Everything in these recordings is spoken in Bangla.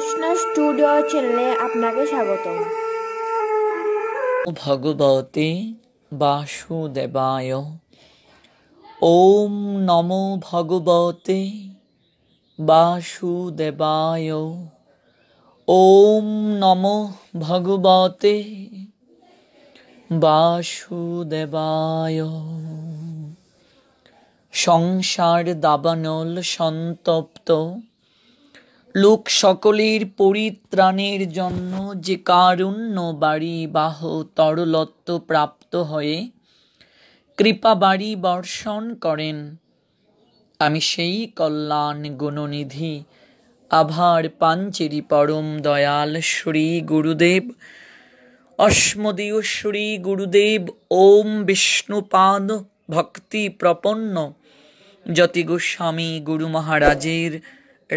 কৃষ্ণ স্টুডিও চ্যানেলে আপনাকে স্বাগত ভগবতী বাসুদেবায় ওম নমো ভগবতে বাসুদেবায় ওম নমো ভগবতে বাসুদেবায় সংসার দাবানল সন্তপ্ত লোক সকলের পরিত্রাণের জন্য যে কারুণ্য বাড়ি বাহ তরলত্ব প্রাপ্ত হয়ে কৃপা বাড়ি বর্ষণ করেন আমি সেই কল্যাণ গুণনিধি আভার পাঞ্চেরি পরম দয়াল শ্রী গুরুদেব অস্মদীয় শ্রী গুরুদেব ওম বিষ্ণুপাদ ভক্তি প্রপন্ন যতি গোস্বামী গুরু মহারাজের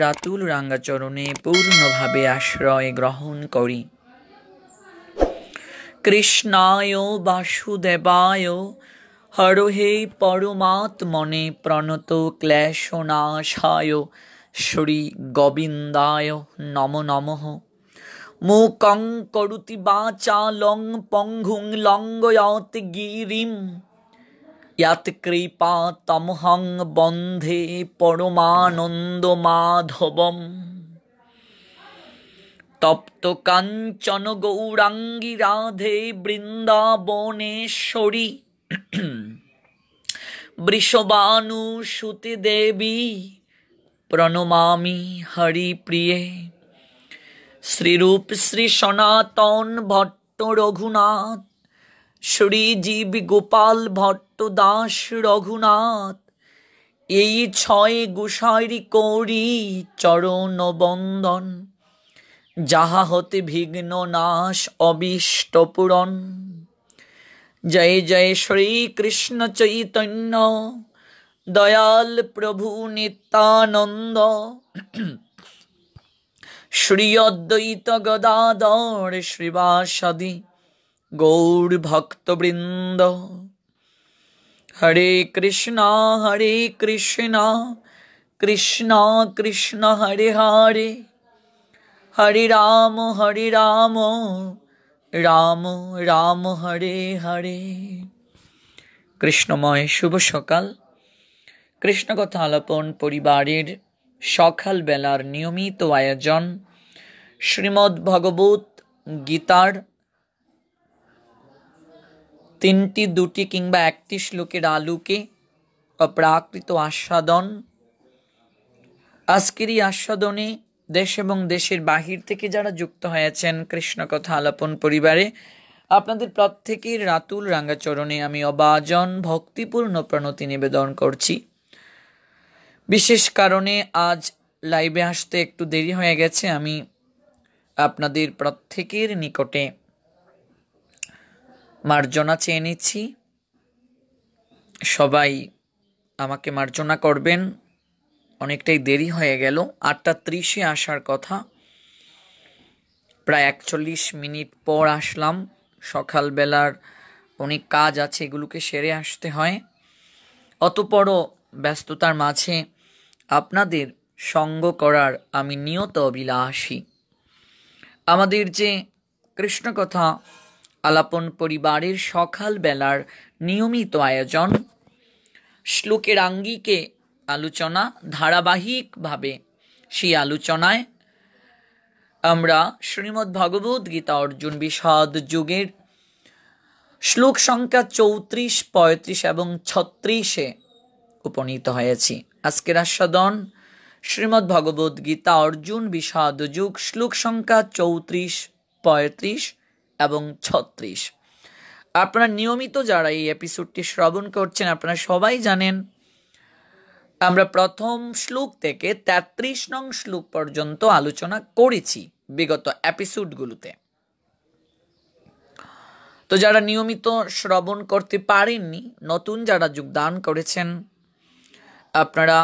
রাতুল রাঙ্গাচরণে পূর্ণভাবে আশ্রয় গ্রহণ করি কৃষ্ণায় বাসুদেবায় হরহে পরমাত্মনে প্রণত ক্লেশনাশায় শ্রী গোবিন্দায় নম নমঃ মুকং করুতি বাচা লং পঙ্গুং লঙ্গয়ত গিরিম ইয়াত কৃপা তমহং বন্ধে পরমানন্দ মাধবম তপ্ত কাঞ্চন গৌরাঙ্গী রাধে বৃন্দাবনেশ্বরী সুতি দেবী প্রণমামি হরিপ্রিয়ে শ্রীরূপ শ্রী সনাতন ভট্ট রঘুনাথ শ্রীজীব গোপাল ভট্ট দাস রঘুনাথ এই ছয় গোসাইরি কৌরি চরণ বন্দন যাহা হতে ভিগ্ন নাশ অবিষ্ট পূরণ জয় জয় শ্রী কৃষ্ণ চৈতন্য দয়াল প্রভু নিত্যানন্দ শ্রী অদ্বৈত গদাদর শ্রীবাসাদি গৌর ভক্তবৃন্দ হরে কৃষ্ণ হরে কৃষ্ণ কৃষ্ণ কৃষ্ণ হরে হরে হরে রাম হরে রাম রাম রাম হরে হরে কৃষ্ণময় শুভ সকাল কৃষ্ণকথা আলাপন পরিবারের সকালবেলার নিয়মিত আয়োজন শ্রীমদ্ ভগবত গীতার তিনটি দুটি কিংবা একটি শ্লোকের আলুকে অপ্রাকৃত আস্বাদন আজকের এই আস্বাদনে দেশ এবং দেশের বাহির থেকে যারা যুক্ত হয়েছেন কৃষ্ণ কথা আলাপন পরিবারে আপনাদের প্রত্যেকের রাতুল রাঙ্গাচরণে আমি অবাজন ভক্তিপূর্ণ প্রণতি নিবেদন করছি বিশেষ কারণে আজ লাইভে আসতে একটু দেরি হয়ে গেছে আমি আপনাদের প্রত্যেকের নিকটে মার্জনা চেয়ে নিচ্ছি সবাই আমাকে মার্জনা করবেন অনেকটাই দেরি হয়ে গেল আটটা ত্রিশে আসার কথা প্রায় একচল্লিশ মিনিট পর আসলাম সকালবেলার অনেক কাজ আছে এগুলোকে সেরে আসতে হয় অতপরও ব্যস্ততার মাঝে আপনাদের সঙ্গ করার আমি নিয়ত অবিলাসী আমাদের যে কৃষ্ণকথা আলাপন পরিবারের সকাল বেলার নিয়মিত আয়োজন শ্লোকের আঙ্গিকে আলোচনা ধারাবাহিকভাবে সেই আলোচনায় আমরা শ্রীমদ্ ভগবত গীতা অর্জুন বিশদ যুগের শ্লোক সংখ্যা চৌত্রিশ পঁয়ত্রিশ এবং ছত্রিশে উপনীত হয়েছি আজকের আস্বাদন শ্রীমদ্ ভগবদ্ গীতা অর্জুন বিষাদ যুগ শ্লোক সংখ্যা চৌত্রিশ পঁয়ত্রিশ এবং ছত্রিশ আপনারা নিয়মিত যারা এই এপিসোডটি শ্রবণ করছেন আপনারা সবাই জানেন আমরা প্রথম শ্লোক থেকে ৩৩ নং শ্লোক পর্যন্ত আলোচনা করেছি বিগত এপিসোডগুলোতে তো যারা নিয়মিত শ্রবণ করতে পারেননি নতুন যারা যোগদান করেছেন আপনারা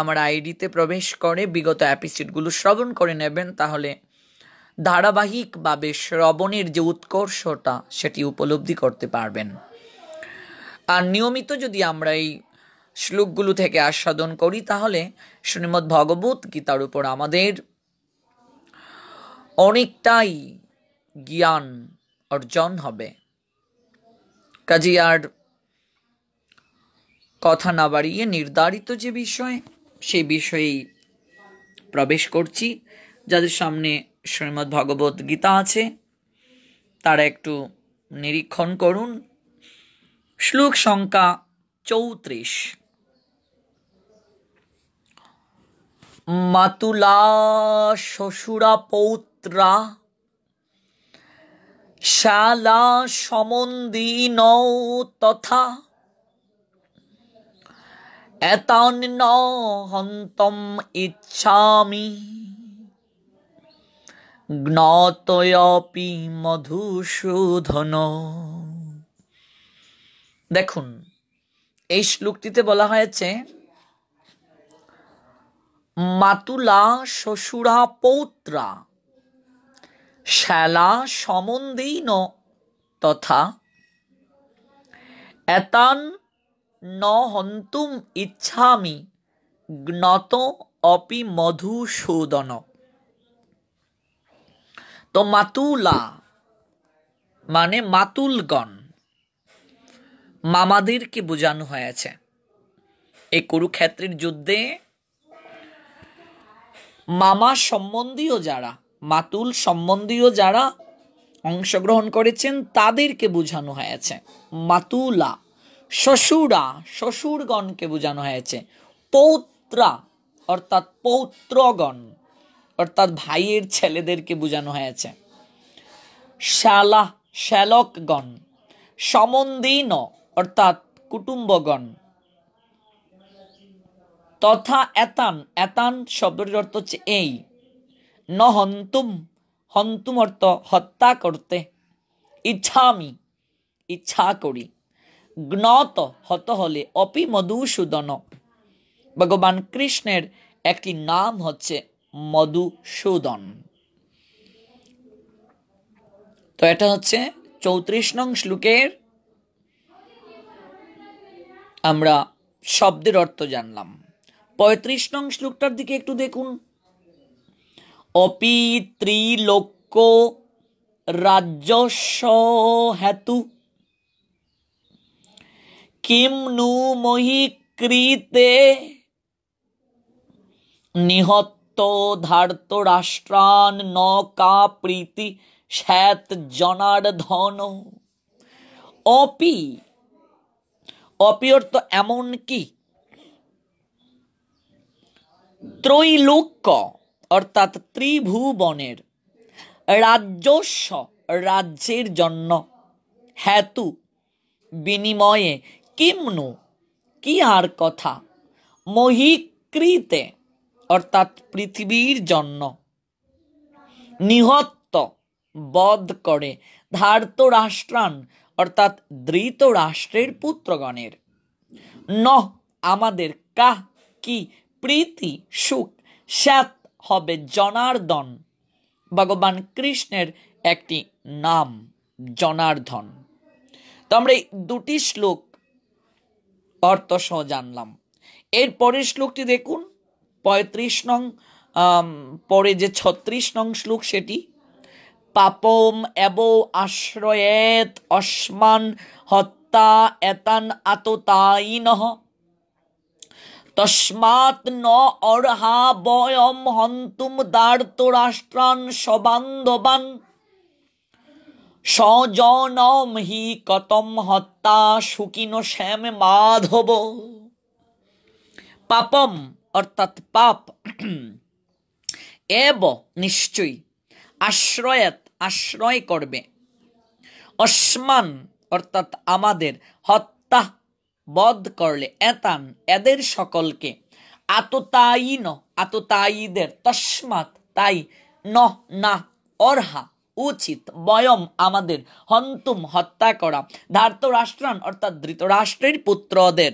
আমার আইডিতে প্রবেশ করে বিগত অ্যাপিসিডগুলো শ্রবণ করে নেবেন তাহলে ধারাবাহিকভাবে শ্রবণের যে উৎকর্ষটা সেটি উপলব্ধি করতে পারবেন আর নিয়মিত যদি আমরা এই শ্লোকগুলো থেকে আস্বাদন করি তাহলে শ্রীমদ্ ভগবত গীতার উপর আমাদের অনেকটাই জ্ঞান অর্জন হবে কাজে আর কথা না বাড়িয়ে নির্ধারিত যে বিষয় সেই বিষয়েই প্রবেশ করছি যাদের সামনে শ্রীমদ্ ভগবত গীতা আছে তারা একটু নিরীক্ষণ করুন শ্লোক সংখ্যা চৌত্রিশ মাতুলা শ্বশুরা পৌত্রা শালা সমন্দী নৌ তথা এতান হন্তম ইচ্ছামি জ্ঞতয়পি মধুসূধন দেখুন এই শ্লোকটিতে বলা হয়েছে মাতুলা শ্বশুরা পৌত্রা শ্যালা সমন্দেইন তথা এতান ন হন্তুম ইচ্ছামি জ্ঞত অপি মধুসূদন তো মাতুলা মানে মাতুলগণ মামাদেরকে বোঝানো হয়েছে এই কুরুক্ষেত্রের যুদ্ধে মামা সম্বন্ধীয় যারা মাতুল সম্বন্ধীয় যারা অংশগ্রহণ করেছেন তাদেরকে বোঝানো হয়েছে মাতুলা শ্বশুরা শ্বশুরগণকে বোঝানো হয়েছে পৌত্রা অর্থাৎ পৌত্রগণ অর্থাৎ ভাইয়ের ছেলেদেরকে বোঝানো হয়েছে শ্যালা শ্যালকগণ সমন্দিন অর্থাৎ কুটুম্বগণ তথা এতান এতান শব্দের অর্থ হচ্ছে এই ন হন্তুম হন্তুম অর্থ হত্যা করতে ইচ্ছামি ইচ্ছা করি জ্ঞত হত হলে অপি মধুসূদন ভগবান কৃষ্ণের একটি নাম হচ্ছে মধুসূদন তো এটা হচ্ছে চৌত্রিশ নং শ্লোকের আমরা শব্দের অর্থ জানলাম পঁয়ত্রিশ নং শ্লোকটার দিকে একটু দেখুন অপি ত্রিলোক্য রাজ্যস্ব হেতু কিম নু মহি নিহত ধার্তরাষ্ট্রান ন কা প্রীতি শ্যাত জনার্ধন অপি অপি অর্থ এমন কি ত্রৈলোক্য অর্থাৎ ত্রিভুবনের রাজস্ব রাজ্যের জন্য হেতু বিনিময়ে কিমনু কি আর কথা মহিকৃতে অর্থাৎ পৃথিবীর জন্য নিহত্ব বধ করে ধার্ত রাষ্ট্রান অর্থাৎ ধৃত রাষ্ট্রের পুত্রগণের ন আমাদের কাহ কি প্রীতি সুখ স্যাত হবে জনার্দন ভগবান কৃষ্ণের একটি নাম জনার্ধন তো আমরা এই দুটি শ্লোক অর্থ সহ জানলাম এর পরের শ্লোকটি দেখুন পঁয়ত্রিশ নং পরে যে ছত্রিশ নং শ্লোক সেটি পাপম এব আশ্রয়েত অস্মান হত্যা এতান নহ তস্মাৎ ন অর্হা বয়ম হন্তুম দার্ত রাষ্ট্রান সবান্ধবান সজনম হি কতম হত্যা সুকিন শ্যাম মাধব পাপম অর্থাৎ পাপ এব নিশ্চয়ই আশ্রয়াত আশ্রয় করবে অসমান অর্থাৎ আমাদের হত্যা বধ করলে এতান এদের সকলকে আততায়ীন ন আততায়ীদের তসমাত তাই ন না অর্হা উচিত বয়ম আমাদের হন্তুম হত্যা করা রাষ্ট্রান অর্থাৎ ধৃত রাষ্ট্রের পুত্রদের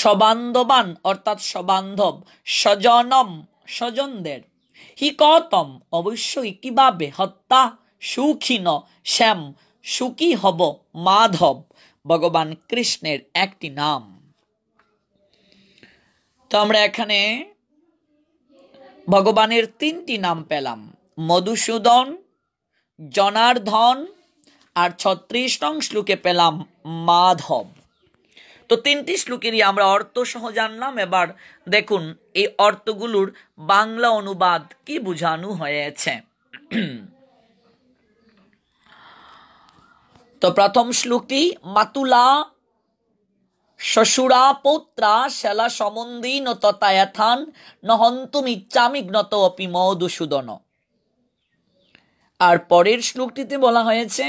সবান্ধবান অর্থাৎ সবান্ধব স্বজনম স্বজনদের হি কতম অবশ্যই কিভাবে হত্যা সুখীন শ্যাম সুখী হব মাধব ভগবান কৃষ্ণের একটি নাম তো আমরা এখানে ভগবানের তিনটি নাম পেলাম মধুসূদন জনার্ধন আর ছত্রিশ নং শ্লোকে পেলাম মাধব তো তিনটি শ্লোকেরই আমরা অর্থ সহ জানলাম এবার দেখুন এই অর্থগুলোর বাংলা অনুবাদ কি বোঝানো হয়েছে তো প্রথম শ্লোকটি মাতুলা শ্বশুরা পৌত্রা শ্যালা সমন্দী নত তায়াথান নহন্তুম ইচ্ছামিগ্নত অপি মধুসূদন আর পরের শ্লোকটিতে বলা হয়েছে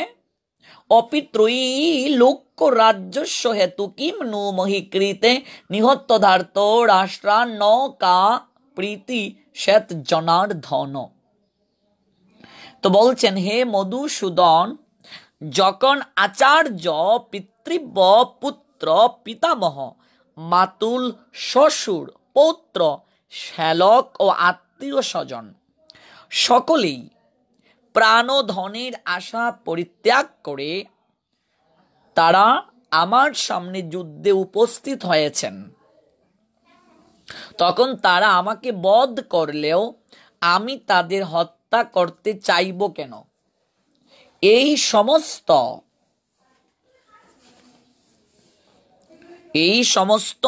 অপিত্রয়ী লোক্য রাজ্যস্ব হেতু কিম নো মহিকৃতে নিহত্তধার্ত রাষ্ট্রান্ন কা প্রীতি শ্বেত জনার ধন তো বলছেন হে মধুসূদন যখন আচার্য পিতৃব্য পুত্র পিতামহ মাতুল শ্বশুর পৌত্র শ্যালক ও আত্মীয় স্বজন সকলেই প্রাণধনের আশা পরিত্যাগ করে তারা আমার সামনে যুদ্ধে উপস্থিত হয়েছেন তখন তারা আমাকে বধ করলেও আমি তাদের হত্যা করতে চাইব কেন এই সমস্ত এই সমস্ত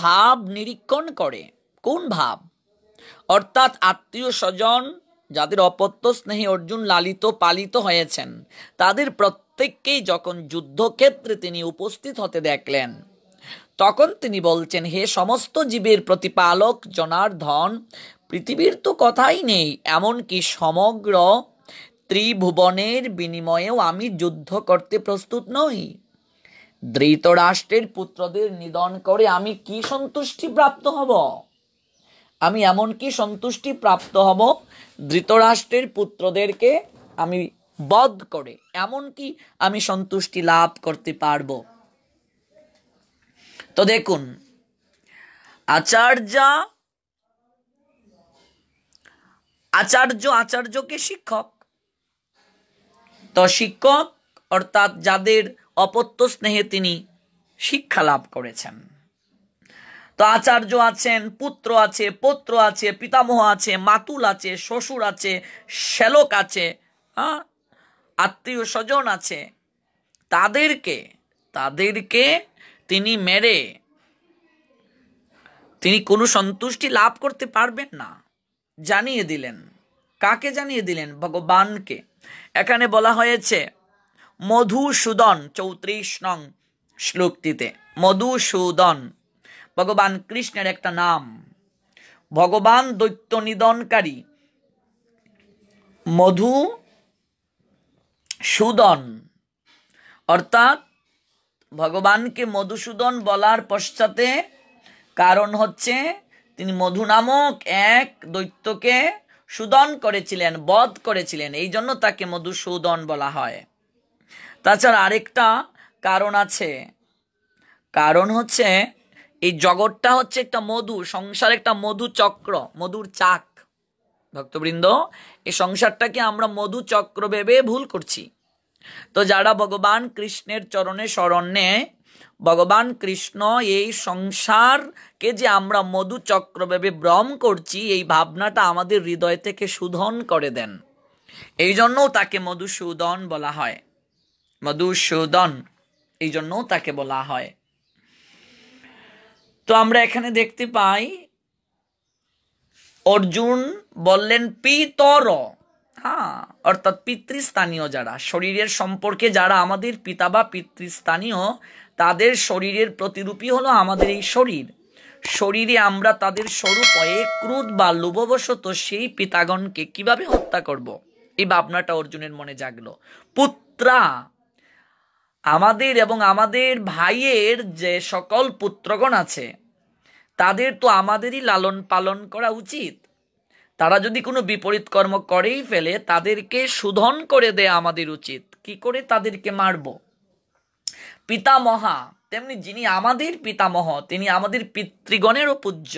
ভাব নিরীক্ষণ করে কোন ভাব অর্থাৎ আত্মীয় স্বজন যাদের অপত্য স্নেহে অর্জুন লালিত পালিত হয়েছেন তাদের প্রত্যেককেই যখন যুদ্ধক্ষেত্রে তিনি উপস্থিত হতে দেখলেন তখন তিনি বলছেন হে সমস্ত জীবের প্রতিপালক জনার্ধন পৃথিবীর তো কথাই নেই এমনকি সমগ্র ত্রিভুবনের বিনিময়েও আমি যুদ্ধ করতে প্রস্তুত নই ধৃতরাষ্ট্রের পুত্রদের নিধন করে আমি কি সন্তুষ্টি প্রাপ্ত হব আমি এমনকি সন্তুষ্টি প্রাপ্ত হব ধৃতরাষ্ট্রের পুত্রদেরকে আমি বধ করে এমনকি আমি সন্তুষ্টি লাভ করতে পারব তো দেখুন আচার্যা আচার্য আচার্যকে শিক্ষক তো শিক্ষক অর্থাৎ যাদের অপত্য স্নেহে তিনি শিক্ষা লাভ করেছেন তো আচার্য আছেন পুত্র আছে পুত্র আছে পিতামহ আছে মাতুল আছে শ্বশুর আছে শ্যালক আছে হ্যাঁ আত্মীয় স্বজন আছে তাদেরকে তাদেরকে তিনি মেরে তিনি কোনো সন্তুষ্টি লাভ করতে পারবেন না জানিয়ে দিলেন কাকে জানিয়ে দিলেন ভগবানকে এখানে বলা হয়েছে মধুসূদন চৌত্রিশ নং শ্লোকটিতে মধুসূদন ভগবান কৃষ্ণের একটা নাম ভগবান দৈত্য নিধনকারী মধু সুদন অর্থাৎ ভগবানকে মধুসূদন বলার পশ্চাতে কারণ হচ্ছে তিনি মধু নামক এক দৈত্যকে সুদন করেছিলেন বধ করেছিলেন এই জন্য তাকে মধুসূদন বলা হয় তাছাড়া আরেকটা কারণ আছে কারণ হচ্ছে এই জগৎটা হচ্ছে একটা মধু সংসার একটা মধু চক্র মধুর চাক ভক্তবৃন্দ এই সংসারটাকে আমরা মধু চক্র ভেবে ভুল করছি তো যারা ভগবান কৃষ্ণের চরণে শরণ্যে ভগবান কৃষ্ণ এই সংসারকে যে আমরা মধু চক্র ভেবে ভ্রম করছি এই ভাবনাটা আমাদের হৃদয় থেকে শুধন করে দেন এই জন্যও তাকে মধুসূদন বলা হয় মধুসূদন এই জন্যও তাকে বলা হয় তো আমরা এখানে দেখতে পাই অর্জুন বললেন পিতর হ্যাঁ অর্থাৎ পিতৃস্থানীয় যারা শরীরের সম্পর্কে যারা আমাদের পিতা বা পিতৃস্থানীয় তাদের শরীরের প্রতিরূপী হলো আমাদের এই শরীর শরীরে আমরা তাদের স্বরূপ হয়ে ক্রুদ বা লোভবশত সেই পিতাগণকে কিভাবে হত্যা করব। এই ভাবনাটা অর্জুনের মনে জাগলো পুত্রা আমাদের এবং আমাদের ভাইয়ের যে সকল পুত্রগণ আছে তাদের তো আমাদেরই লালন পালন করা উচিত তারা যদি কোনো বিপরীত কর্ম করেই ফেলে তাদেরকে শোধন করে দেয়া আমাদের উচিত কি করে তাদেরকে মারব পিতামহা তেমনি যিনি আমাদের পিতামহ তিনি আমাদের পিতৃগণেরও পূজ্য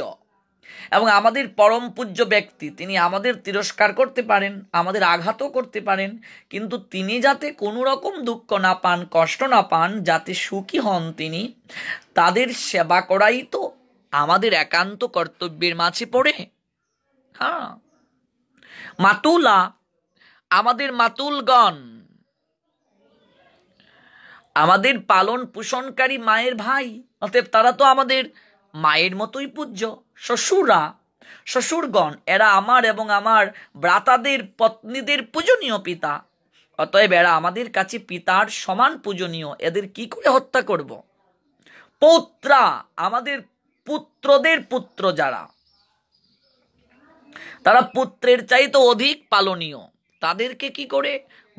এবং আমাদের পরম পূজ্য ব্যক্তি তিনি আমাদের তিরস্কার করতে পারেন আমাদের আঘাতও করতে পারেন কিন্তু তিনি যাতে কোনো রকম দুঃখ না পান কষ্ট না পান যাতে সুখী হন তিনি তাদের সেবা করাই তো আমাদের একান্ত কর্তব্যের মাঝে পড়ে হ্যাঁ মাতুলা আমাদের মাতুলগণ আমাদের পালন পোষণকারী মায়ের ভাই অতএব তারা তো আমাদের মায়ের মতোই পূজ্য শ্বশুরা শ্বশুরগণ এরা আমার এবং আমার ব্রাতাদের পত্নীদের পূজনীয় পিতা অতএব এরা আমাদের কাছে পিতার সমান পূজনীয় এদের কি করে হত্যা করব। পৌত্রা আমাদের পুত্রদের পুত্র যারা তারা পুত্রের চাইতে অধিক পালনীয় তাদেরকে কি করে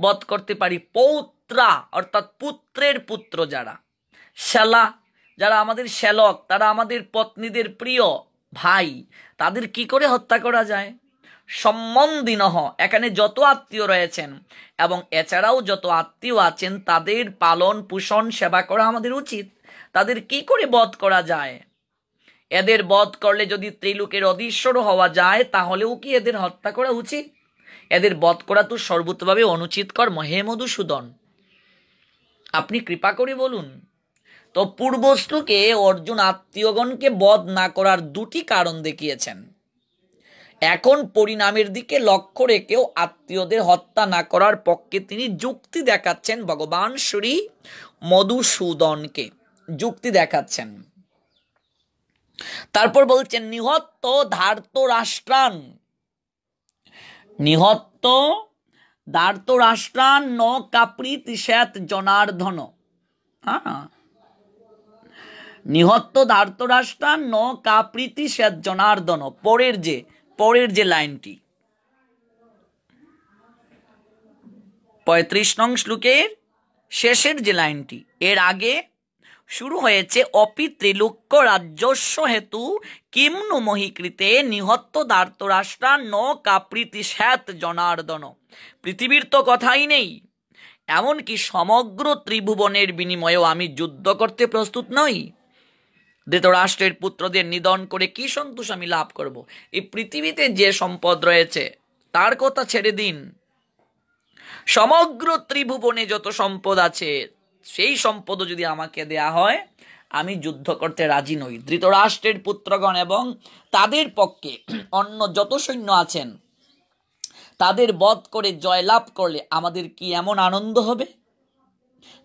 বধ করতে পারি পৌত্রা অর্থাৎ পুত্রের পুত্র যারা শ্যালা যারা আমাদের শ্যালক তারা আমাদের পত্নীদের প্রিয় ভাই তাদের কি করে হত্যা করা যায় নহ এখানে যত আত্মীয় রয়েছেন এবং এছাড়াও যত আত্মীয় আছেন তাদের পালন পোষণ সেবা করা আমাদের উচিত তাদের কি করে বধ করা যায় এদের বধ করলে যদি ত্রিলোকের অদৃশ্যর হওয়া যায় তাহলেও কি এদের হত্যা করা উচিত এদের বধ করা তো সর্বতভাবে অনুচিত কর্ম হে মধুসূদন আপনি কৃপা করে বলুন তো পূর্বস্তুকে অর্জুন আত্মীয়গণকে বধ না করার দুটি কারণ দেখিয়েছেন এখন পরিণামের দিকে লক্ষ্য রেখেও আত্মীয়দের হত্যা না করার পক্ষে তিনি যুক্তি দেখাচ্ছেন ভগবান শ্রী মধুসূদনকে যুক্তি দেখাচ্ছেন তারপর বলছেন নিহত্ত ধার্ত রাষ্ট্রান নিহত্ত ধার্ত রাষ্ট্রান ন কাপড়ি তিস জনার্ধন হ্যাঁ নিহত্ত দার্তরাষ্ট্রান ন কাপ্রীতি স্যাদ জনার্দন পরের যে পরের যে লাইনটি পঁয়ত্রিশ নং শ্লোকের শেষের যে লাইনটি এর আগে শুরু হয়েছে অপি ত্রিলুক্য রাজস্ব হেতু কিম মহিকৃতে নিহত্ত দার্তরাষ্ট্রা ন কাপ্রীতি স্যাত জনার্দন পৃথিবীর তো কথাই নেই এমনকি সমগ্র ত্রিভুবনের বিনিময়েও আমি যুদ্ধ করতে প্রস্তুত নই ধৃতরাষ্ট্রের পুত্রদের নিধন করে কি সন্তোষ আমি লাভ করব। এই পৃথিবীতে যে সম্পদ রয়েছে তার কথা ছেড়ে দিন সমগ্র ত্রিভুবনে যত সম্পদ আছে সেই সম্পদও যদি আমাকে দেয়া হয় আমি যুদ্ধ করতে রাজি নই ধৃতরাষ্ট্রের পুত্রগণ এবং তাদের পক্ষে অন্য যত সৈন্য আছেন তাদের বধ করে জয়লাভ করলে আমাদের কি এমন আনন্দ হবে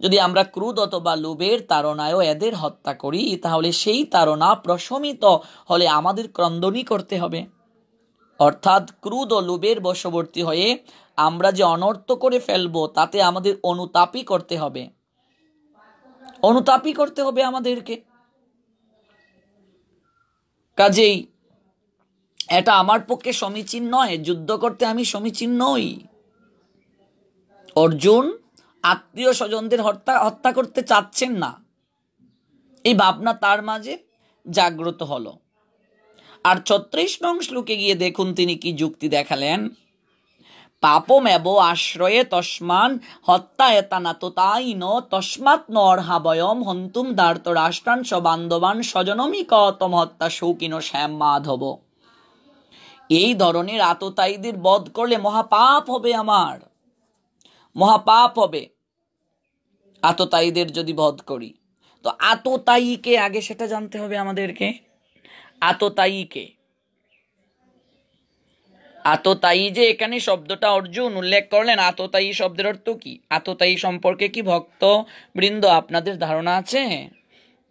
যদি আমরা ক্রুদ অথবা লোভের তাড়নায়ও এদের হত্যা করি তাহলে সেই তাড়না প্রশমিত হলে আমাদের ক্রন্দনই করতে হবে অর্থাৎ ক্রুদ ও লোভের বশবর্তী হয়ে আমরা যে অনর্থ করে ফেলব তাতে আমাদের অনুতাপই করতে হবে অনুতাপই করতে হবে আমাদেরকে কাজেই এটা আমার পক্ষে সমীচীন নয় যুদ্ধ করতে আমি সমীচীন নই অর্জুন আত্মীয় স্বজনদের হত্যা হত্যা করতে চাচ্ছেন না এই ভাবনা তার মাঝে জাগ্রত হলো আর ছত্রিশ নং শ্লোকে গিয়ে দেখুন তিনি কি যুক্তি দেখালেন পাপমেব আশ্রয়ে তস্মান হত্যা তো তাই ন তস্মাৎ নর্হাবয়ম হন্তুম দার্ত রাষ্ট্রান স বান্ধবান স্বজনমি কতম হত্যা শৌকিন শ্যাম মাধব এই ধরনের আততায়ীদের বধ করলে মহাপাপ হবে আমার মহাপাপ হবে আততায়ীদের যদি বধ করি তো আততায়ীকে আগে সেটা জানতে হবে আমাদেরকে আততায়ীকে আততায়ী যে এখানে শব্দটা অর্জুন উল্লেখ করলেন আততায়ী শব্দের অর্থ কি আততায়ী সম্পর্কে কি ভক্ত বৃন্দ আপনাদের ধারণা আছে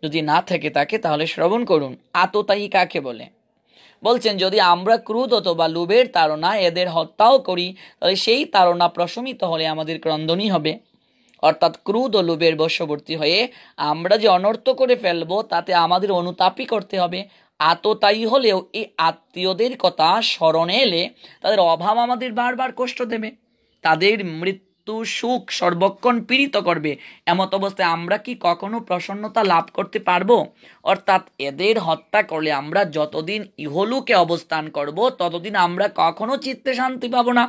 যদি না থাকে তাকে তাহলে শ্রবণ করুন আততায়ী কাকে বলে বলছেন যদি আমরা ক্রুদ অথবা লুবের তারণা এদের হত্যাও করি তাহলে সেই তারণা প্রশমিত হলে আমাদের ক্রন্দনই হবে অর্থাৎ ক্রুদ ও লোভের বশবর্তী হয়ে আমরা যে অনর্থ করে ফেলবো তাতে আমাদের অনুতাপই করতে হবে আততায়ী হলেও এই আত্মীয়দের কথা স্মরণে এলে তাদের অভাব আমাদের বারবার কষ্ট দেবে তাদের মৃত্যু মৃত্যু সুখ সর্বক্ষণ পীড়িত করবে এমত অবস্থায় আমরা কি কখনো প্রসন্নতা লাভ করতে পারবো অর্থাৎ এদের হত্যা করলে আমরা যতদিন ইহলুকে অবস্থান করব ততদিন আমরা কখনো চিত্তে শান্তি পাবো না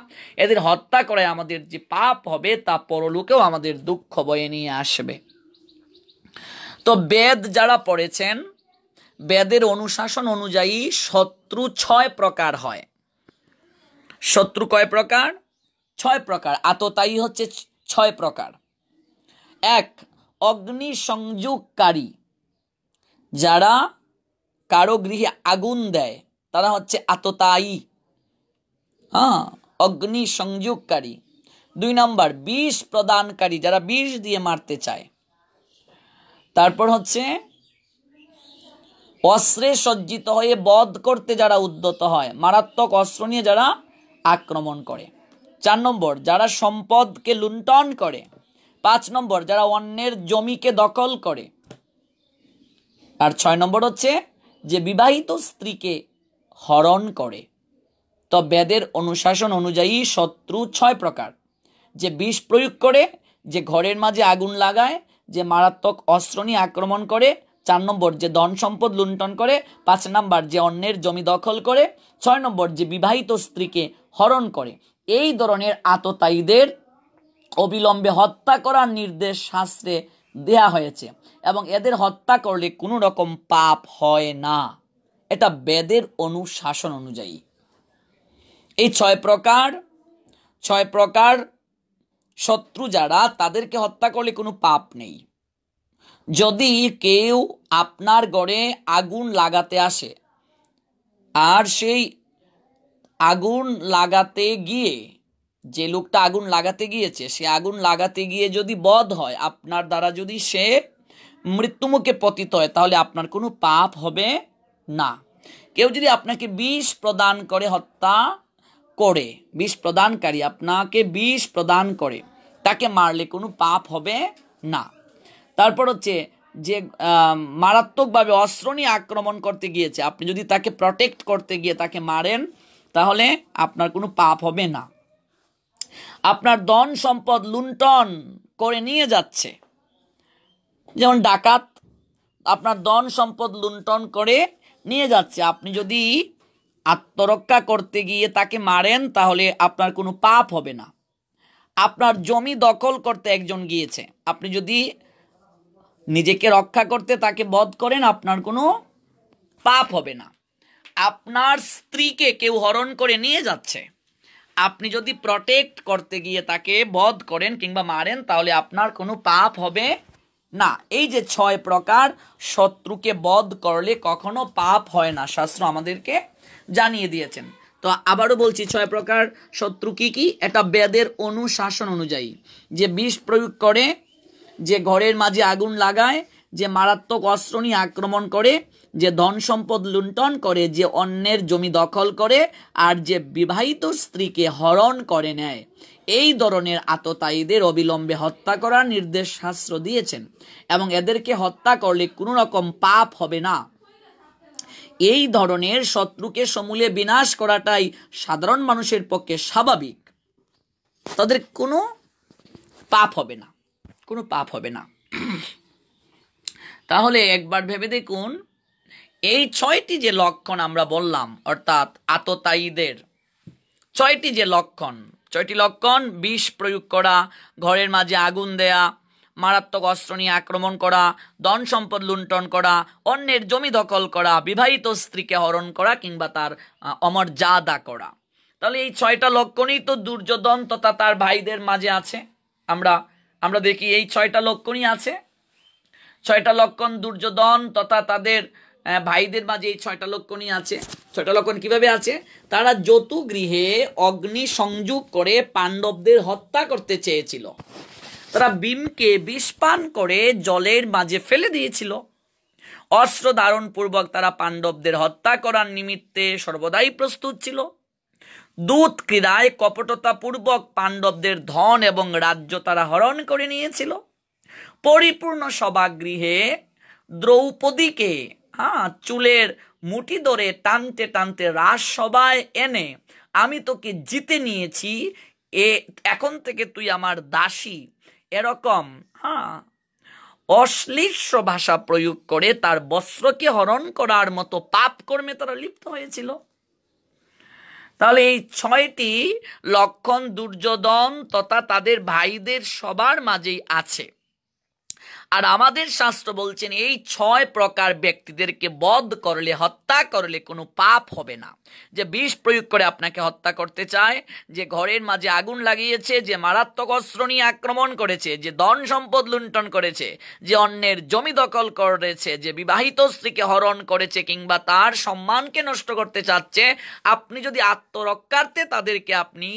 এদের হত্যা করে আমাদের যে পাপ হবে তা পরলোকেও আমাদের দুঃখ বয়ে নিয়ে আসবে তো বেদ যারা পড়েছেন বেদের অনুশাসন অনুযায়ী শত্রু ছয় প্রকার হয় শত্রু কয় প্রকার ছয় প্রকার আততায়ী হচ্ছে ছয় প্রকার এক অগ্নি সংযোগকারী যারা কারো গৃহে আগুন দেয় তারা হচ্ছে আততায়ী হ্যাঁ অগ্নি সংযোগকারী দুই নম্বর বিষ প্রদানকারী যারা বিষ দিয়ে মারতে চায় তারপর হচ্ছে অস্ত্রে সজ্জিত হয়ে বধ করতে যারা উদ্যত হয় মারাত্মক অস্ত্র নিয়ে যারা আক্রমণ করে চার নম্বর যারা সম্পদকে লুণ্ঠন করে পাঁচ নম্বর যারা অন্যের জমিকে দখল করে আর ছয় নম্বর হচ্ছে যে বিবাহিত স্ত্রীকে হরণ করে তো বেদের অনুশাসন অনুযায়ী শত্রু ছয় প্রকার যে বিষ প্রয়োগ করে যে ঘরের মাঝে আগুন লাগায় যে মারাত্মক অস্ত্র নিয়ে আক্রমণ করে চার নম্বর যে ধন সম্পদ লুণ্ঠন করে পাঁচ নম্বর যে অন্যের জমি দখল করে ছয় নম্বর যে বিবাহিত স্ত্রীকে হরণ করে এই ধরনের আততায়ীদের অবিলম্বে হত্যা করার নির্দেশ শাস্ত্রে দেয়া হয়েছে এবং এদের হত্যা করলে কোনো রকম পাপ হয় না এটা বেদের অনুশাসন অনুযায়ী এই ছয় প্রকার ছয় প্রকার শত্রু যারা তাদেরকে হত্যা করলে কোনো পাপ নেই যদি কেউ আপনার গড়ে আগুন লাগাতে আসে আর সেই আগুন লাগাতে গিয়ে যে লোকটা আগুন লাগাতে গিয়েছে সে আগুন লাগাতে গিয়ে যদি বধ হয় আপনার দ্বারা যদি সে মৃত্যুমুখে পতিত হয় তাহলে আপনার কোনো পাপ হবে না কেউ যদি আপনাকে বিষ প্রদান করে হত্যা করে বিষ প্রদানকারী আপনাকে বিষ প্রদান করে তাকে মারলে কোনো পাপ হবে না তারপর হচ্ছে যে মারাত্মকভাবে অস্ত্র নিয়ে আক্রমণ করতে গিয়েছে আপনি যদি তাকে প্রোটেক্ট করতে গিয়ে তাকে মারেন তাহলে আপনার কোনো পাপ হবে না আপনার ধন সম্পদ লুণ্ঠন করে নিয়ে যাচ্ছে যেমন ডাকাত আপনার ধন সম্পদ লুণ্ঠন করে নিয়ে যাচ্ছে আপনি যদি আত্মরক্ষা করতে গিয়ে তাকে মারেন তাহলে আপনার কোনো পাপ হবে না আপনার জমি দখল করতে একজন গিয়েছে আপনি যদি নিজেকে রক্ষা করতে তাকে বধ করেন আপনার কোনো পাপ হবে না আপনার স্ত্রীকে কেউ হরণ করে নিয়ে যাচ্ছে আপনি যদি প্রটেক্ট করতে গিয়ে তাকে বধ করেন কিংবা মারেন তাহলে আপনার কোনো পাপ হবে না এই যে ছয় প্রকার শত্রুকে বধ করলে কখনো পাপ হয় না শাস্ত্র আমাদেরকে জানিয়ে দিয়েছেন তো আবারও বলছি ছয় প্রকার শত্রু কি কি এটা বেদের অনুশাসন অনুযায়ী যে বিষ প্রয়োগ করে যে ঘরের মাঝে আগুন লাগায় যে মারাত্মক অস্ত্র নিয়ে আক্রমণ করে যে ধন সম্পদ লুণ্ঠন করে যে অন্যের জমি দখল করে আর যে বিবাহিত স্ত্রীকে হরণ করে নেয় এই ধরনের আততায়ীদের অবিলম্বে হত্যা করার নির্দেশ শাস্ত্র দিয়েছেন এবং এদেরকে হত্যা করলে কোনো রকম পাপ হবে না এই ধরনের শত্রুকে সমূলে বিনাশ করাটাই সাধারণ মানুষের পক্ষে স্বাভাবিক তাদের কোনো পাপ হবে না কোনো পাপ হবে না তাহলে একবার ভেবে দেখুন এই ছয়টি যে লক্ষণ আমরা বললাম অর্থাৎ আততায়ীদের ছয়টি যে লক্ষণ ছয়টি লক্ষণ বিষ প্রয়োগ করা ঘরের মাঝে আগুন দেয়া মারাত্মক অস্ত্র নিয়ে আক্রমণ করা ধন সম্পদ লুণ্ঠন করা অন্যের জমি দখল করা বিবাহিত স্ত্রীকে হরণ করা কিংবা তার অমর জাদা করা তাহলে এই ছয়টা লক্ষণই তো দুর্যোধন তথা তার ভাইদের মাঝে আছে আমরা আমরা দেখি এই ছয়টা লক্ষণই আছে ছয়টা লক্ষণ দুর্যোধন তথা তাদের হ্যাঁ, ভাইদের মাঝে এই ছয়টা লক্ষণই আছে ছয়টা লক্ষণ কিভাবে আছে তারা যতু গৃহে অগ্নি সংযোগ করে পাণ্ডবদের হত্যা করতে চেয়েছিল তারা বিমকে বিষপান করে জলের মাঝে ফেলে দিয়েছিল অস্ত্র পূর্বক তারা পাণ্ডবদের হত্যা করার নিমিত্তে সর্বদাই প্রস্তুত ছিল দূত ক্রীড়ায় কপটতাপূর্বক পাণ্ডবদের ধন এবং রাজ্য তারা হরণ করে নিয়েছিল পরিপূর্ণ সভাগৃহে দ্রৌপদীকে হ্যাঁ চুলের মুঠি ধরে টানতে টানতে রাস রাজসভায় এনে আমি তোকে জিতে নিয়েছি এ এখন থেকে তুই আমার দাসী এরকম হ্যাঁ অশ্লীল ভাষা প্রয়োগ করে তার বস্ত্রকে হরণ করার মতো পাপ কর্মে তারা লিপ্ত হয়েছিল তাহলে এই ছয়টি লক্ষণ দুর্যোধন তথা তাদের ভাইদের সবার মাঝেই আছে আর আমাদের শাস্ত্র বলছেন এই ছয় প্রকার ব্যক্তিদেরকে বধ করলে হত্যা করলে কোনো পাপ হবে না যে বিষ প্রয়োগ করে আপনাকে হত্যা করতে চায় যে ঘরের মাঝে আগুন লাগিয়েছে যে মারাত্মক অস্ত্র নিয়ে আক্রমণ করেছে যে ধন সম্পদ লুণ্ঠন করেছে যে অন্যের জমি দখল করেছে যে বিবাহিত স্ত্রীকে হরণ করেছে কিংবা তার সম্মানকে নষ্ট করতে চাচ্ছে আপনি যদি আত্মরক্ষার্থে তাদেরকে আপনি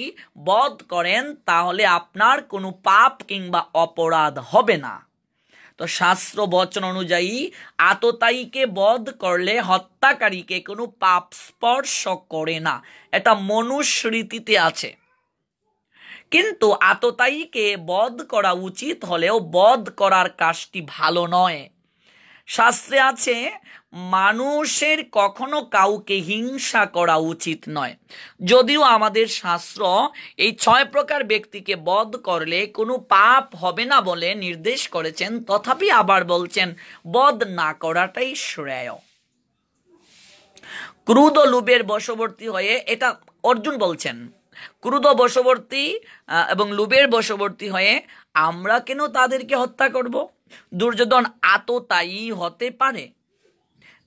বধ করেন তাহলে আপনার কোনো পাপ কিংবা অপরাধ হবে না তো শাস্ত্র বচন অনুযায়ী আততায়ীকে বধ করলে হত্যাকারীকে কোনো পাপ স্পর্শ করে না এটা মনুস্মৃতিতে আছে কিন্তু আততায়ীকে বধ করা উচিত হলেও বধ করার কাজটি ভালো নয় শাস্ত্রে আছে মানুষের কখনো কাউকে হিংসা করা উচিত নয় যদিও আমাদের শাস্ত্র এই ছয় প্রকার ব্যক্তিকে বধ করলে কোনো পাপ হবে না বলে নির্দেশ করেছেন তথাপি আবার বলছেন বধ না করাটাই শ্রেয় ক্রুদ লুবের বশবর্তী হয়ে এটা অর্জুন বলছেন ক্রুদ বশবর্তী এবং লুবের বশবর্তী হয়ে আমরা কেন তাদেরকে হত্যা করবো দুর্যোধন আততায়ী হতে পারে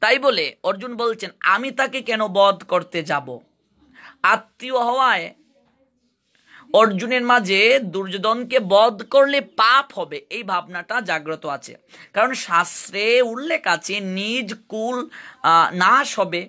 তাই বলে অর্জুন বলছেন আমি তাকে কেন বধ করতে যাব আত্মীয় হওয়ায় অর্জুনের মাঝে দুর্যোধনকে বধ করলে পাপ হবে এই ভাবনাটা জাগ্রত আছে কারণ শাস্ত্রে উল্লেখ আছে নিজ কুল নাশ হবে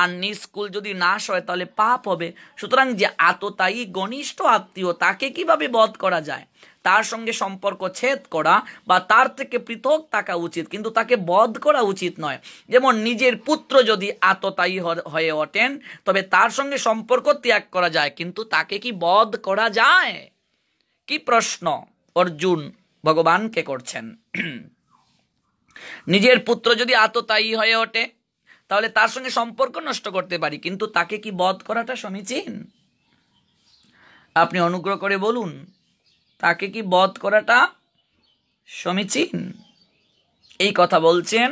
আর নিজ কুল যদি নাশ হয় তাহলে পাপ হবে সুতরাং যে আততায়ী ঘনিষ্ঠ আত্মীয় তাকে কিভাবে বধ করা যায় তার সঙ্গে সম্পর্ক ছেদ করা বা তার থেকে পৃথক থাকা উচিত কিন্তু তাকে বধ করা উচিত নয় যেমন নিজের পুত্র যদি আততায়ী হয়ে ওঠেন তবে তার সঙ্গে সম্পর্ক ত্যাগ করা যায় কিন্তু তাকে কি বধ করা যায় কি প্রশ্ন অর্জুন ভগবানকে করছেন নিজের পুত্র যদি আততায়ী হয়ে ওঠে তাহলে তার সঙ্গে সম্পর্ক নষ্ট করতে পারি কিন্তু তাকে কি বধ করাটা সমীচীন আপনি অনুগ্রহ করে বলুন তাকে কি বধ করাটা সমীচীন এই কথা বলছেন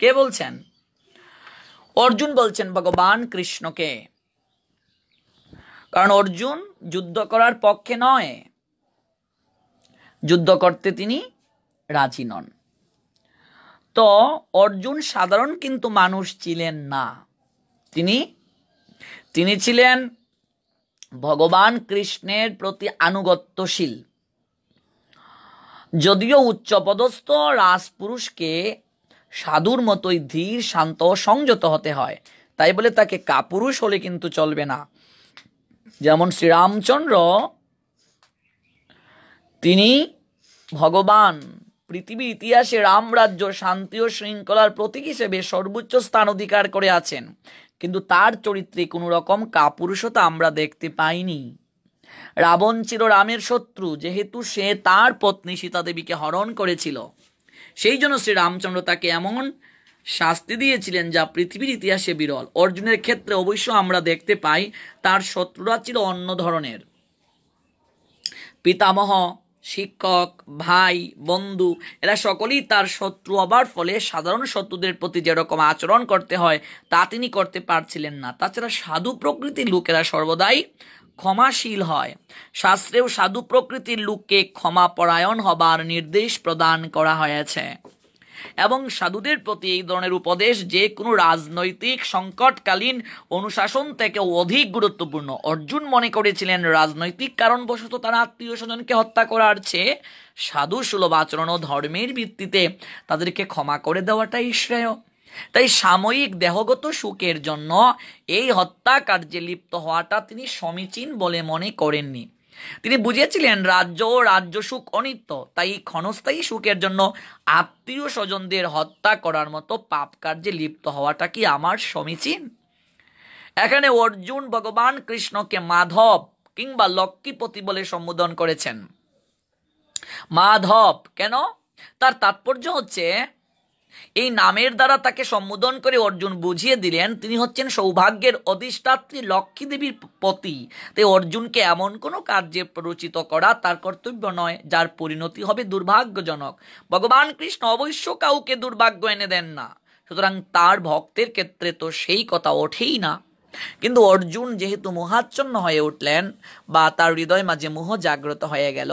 কে বলছেন অর্জুন বলছেন ভগবান কৃষ্ণকে কারণ অর্জুন যুদ্ধ করার পক্ষে নয় যুদ্ধ করতে তিনি রাজি নন তো অর্জুন সাধারণ কিন্তু মানুষ ছিলেন না তিনি তিনি ছিলেন ভগবান কৃষ্ণের প্রতি আনুগত্যশীল যদিও উচ্চপদস্থ রাজপুরুষকে সাধুর মতোই ধীর শান্ত সংযত হতে হয় তাই বলে তাকে কাপুরুষ হলে কিন্তু চলবে না যেমন শ্রীরামচন্দ্র তিনি ভগবান পৃথিবীর ইতিহাসে রামরাজ্য শান্তি ও শৃঙ্খলার প্রতীক হিসেবে সর্বোচ্চ স্থান অধিকার করে আছেন কিন্তু তার চরিত্রে কোনো রকম কাপুরুষতা আমরা দেখতে পাইনি রাবণ ছিল রামের শত্রু যেহেতু সে তার পত্নী সীতা দেবীকে হরণ করেছিল সেই জন্য শ্রী রামচন্দ্র তাকে এমন শাস্তি দিয়েছিলেন যা পৃথিবীর ইতিহাসে বিরল অর্জুনের ক্ষেত্রে অবশ্য আমরা দেখতে পাই তার শত্রুরা ছিল অন্য ধরনের পিতামহ শিক্ষক ভাই বন্ধু এরা সকলেই তার শত্রু হবার ফলে সাধারণ শত্রুদের প্রতি যেরকম আচরণ করতে হয় তা তিনি করতে পারছিলেন না তাছাড়া সাধু প্রকৃতির লোকেরা সর্বদাই ক্ষমাশীল হয় শাস্ত্রেও সাধু প্রকৃতির লোককে ক্ষমাপরায়ণ হবার নির্দেশ প্রদান করা হয়েছে এবং সাধুদের প্রতি এই ধরনের উপদেশ যে কোনো রাজনৈতিক সংকটকালীন অনুশাসন থেকে অধিক গুরুত্বপূর্ণ অর্জুন মনে করেছিলেন রাজনৈতিক কারণবশত তারা আত্মীয় স্বজনকে হত্যা করার চেয়ে সাধু সুলভ আচরণ ও ধর্মের ভিত্তিতে তাদেরকে ক্ষমা করে দেওয়াটাই শ্রেয় তাই সাময়িক দেহগত সুখের জন্য এই হত্যা কার্যে লিপ্ত হওয়াটা তিনি সমীচীন বলে মনে করেননি তিনি বুঝিয়েছিলেন রাজ্য ও রাজ্য সুখ অনিত্য তাই ক্ষণস্থায়ী সুখের জন্য আত্মীয় স্বজনদের হত্যা করার মতো পাপ কার্যে লিপ্ত হওয়াটা কি আমার সমীচীন এখানে অর্জুন ভগবান কৃষ্ণকে মাধব কিংবা লক্ষ্মীপতি বলে সম্বোধন করেছেন মাধব কেন তার তাৎপর্য হচ্ছে এই নামের দ্বারা তাকে সম্বোধন করে অর্জুন বুঝিয়ে দিলেন তিনি হচ্ছেন সৌভাগ্যের অধিষ্ঠাত্রী লক্ষ্মী দেবীর পতি তাই অর্জুনকে এমন কোনো কার্যে প্ররোচিত করা তার কর্তব্য নয় যার পরিণতি হবে দুর্ভাগ্যজনক ভগবান কৃষ্ণ অবশ্য কাউকে দুর্ভাগ্য এনে দেন না সুতরাং তার ভক্তের ক্ষেত্রে তো সেই কথা ওঠেই না কিন্তু অর্জুন যেহেতু মোহাচ্ছন্ন হয়ে উঠলেন বা তার হৃদয় মাঝে মোহ জাগ্রত হয়ে গেল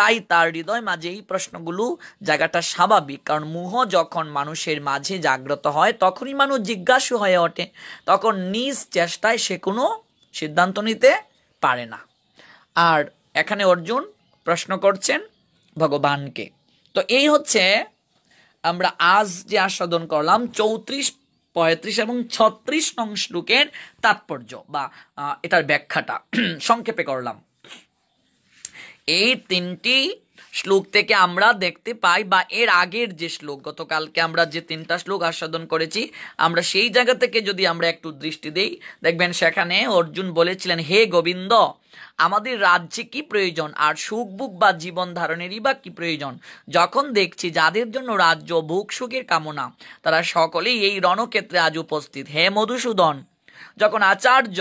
তাই তার হৃদয় মাঝে এই প্রশ্নগুলো জায়গাটা স্বাভাবিক কারণ মুহ যখন মানুষের মাঝে জাগ্রত হয় তখনই মানুষ জিজ্ঞাসু হয়ে ওঠে তখন নিজ চেষ্টায় সে কোনো সিদ্ধান্ত নিতে পারে না আর এখানে অর্জুন প্রশ্ন করছেন ভগবানকে তো এই হচ্ছে আমরা আজ যে আস্বাদন করলাম চৌত্রিশ পঁয়ত্রিশ এবং ছত্রিশ নং শ্লোকের তাৎপর্য বা এটার ব্যাখ্যাটা সংক্ষেপে করলাম এই তিনটি শ্লোক থেকে আমরা দেখতে পাই বা এর আগের যে শ্লোক গতকালকে আমরা যে তিনটা শ্লোক আস্বাদন করেছি আমরা সেই জায়গা থেকে যদি আমরা একটু দৃষ্টি দিই দেখবেন সেখানে অর্জুন বলেছিলেন হে গোবিন্দ আমাদের রাজ্যে কি প্রয়োজন আর সুখ বুক বা জীবন ধারণেরই বা কি প্রয়োজন যখন দেখছি যাদের জন্য রাজ্য ভোগ সুখের কামনা তারা সকলেই এই রণক্ষেত্রে আজ উপস্থিত হে মধুসূদন যখন আচার্য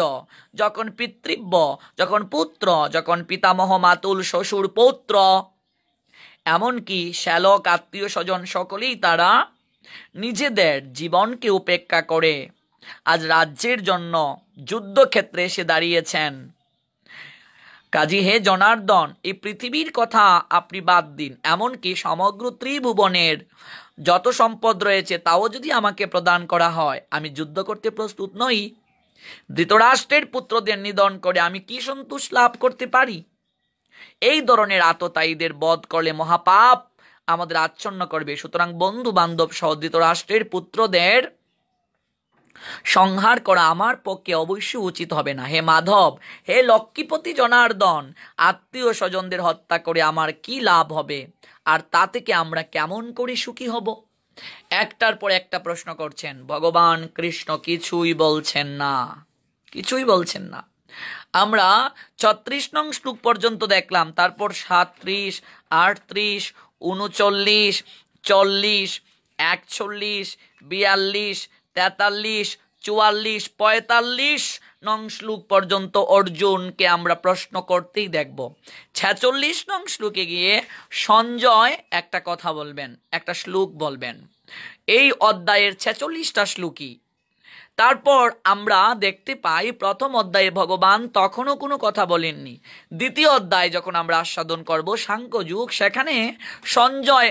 যখন পিতৃব্য যখন পুত্র যখন পিতামহ মাতুল শ্বশুর পৌত্র এমনকি শ্যালক আত্মীয় স্বজন সকলেই তারা নিজেদের জীবনকে উপেক্ষা করে আজ রাজ্যের জন্য যুদ্ধক্ষেত্রে এসে দাঁড়িয়েছেন কাজী হে জনার্দন এই পৃথিবীর কথা আপনি বাদ দিন এমনকি সমগ্র ত্রিভুবনের যত সম্পদ রয়েছে তাও যদি আমাকে প্রদান করা হয় আমি যুদ্ধ করতে প্রস্তুত নই ধৃতরাষ্ট্রের পুত্রদের নিধন করে আমি কি সন্তোষ লাভ করতে পারি এই ধরনের আততায়ীদের বধ করলে মহাপাপ আমাদের আচ্ছন্ন করবে সুতরাং বন্ধু বান্ধব সহ ধৃতরাষ্ট্রের পুত্রদের সংহার করা আমার পক্ষে অবশ্যই উচিত হবে না হে মাধব হে লক্ষ্মীপতি জনার্দন আত্মীয় স্বজনদের হত্যা করে আমার কি লাভ হবে আর তা থেকে আমরা কেমন করে সুখী হব একটার পর একটা প্রশ্ন করছেন ভগবান কৃষ্ণ কিছুই বলছেন না কিছুই বলছেন না আমরা ছত্রিশ নং শ্লোক পর্যন্ত দেখলাম তারপর সাত্রিশ আটত্রিশ উনচল্লিশ চল্লিশ একচল্লিশ বিয়াল্লিশ তেতাল্লিশ চুয়াল্লিশ পঁয়তাল্লিশ নং শ্লোক পর্যন্ত অর্জুনকে আমরা প্রশ্ন করতেই দেখব ছেচল্লিশ নং শ্লোকে গিয়ে সঞ্জয় একটা কথা বলবেন একটা শ্লোক বলবেন এই অধ্যায়ের ছেচল্লিশটা শ্লোকই তারপর আমরা দেখতে পাই প্রথম অধ্যায়ে ভগবান তখনও কোনো কথা বলেননি দ্বিতীয় অধ্যায় যখন আমরা আস্বাদন করব সাংখ্যযুগ সেখানে সঞ্জয়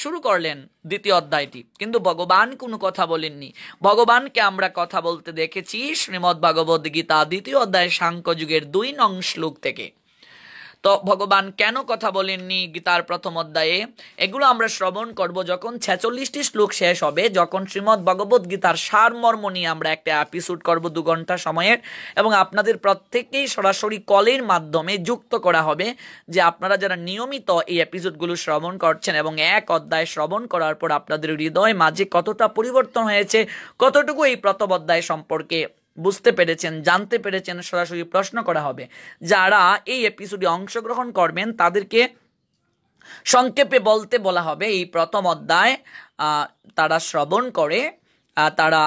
শুরু করলেন দ্বিতীয় অধ্যায়টি কিন্তু ভগবান কোনো কথা বলেননি ভগবানকে আমরা কথা বলতে দেখেছি শ্রীমদ্ ভাগবত গীতা দ্বিতীয় অধ্যায় সাংখ্যযুগের দুই নং শ্লোক থেকে তো ভগবান কেন কথা বলেননি গীতার প্রথম অধ্যায়ে এগুলো আমরা শ্রবণ করব যখন ছেচল্লিশটি শ্লোক শেষ হবে যখন শ্রীমৎ ভগবত গীতার সারমর্ম নিয়ে আমরা একটা এপিসোড করব দু ঘন্টা সময়ের এবং আপনাদের প্রত্যেককেই সরাসরি কলের মাধ্যমে যুক্ত করা হবে যে আপনারা যারা নিয়মিত এই এপিসোডগুলো শ্রবণ করছেন এবং এক অধ্যায় শ্রবণ করার পর আপনাদের হৃদয় মাঝে কতটা পরিবর্তন হয়েছে কতটুকু এই প্রথম অধ্যায় সম্পর্কে বুঝতে পেরেছেন জানতে পেরেছেন সরাসরি প্রশ্ন করা হবে যারা এই এপিসোডে অংশগ্রহণ করবেন তাদেরকে সংক্ষেপে বলতে বলা হবে এই প্রথম অধ্যায় তারা শ্রবণ করে তারা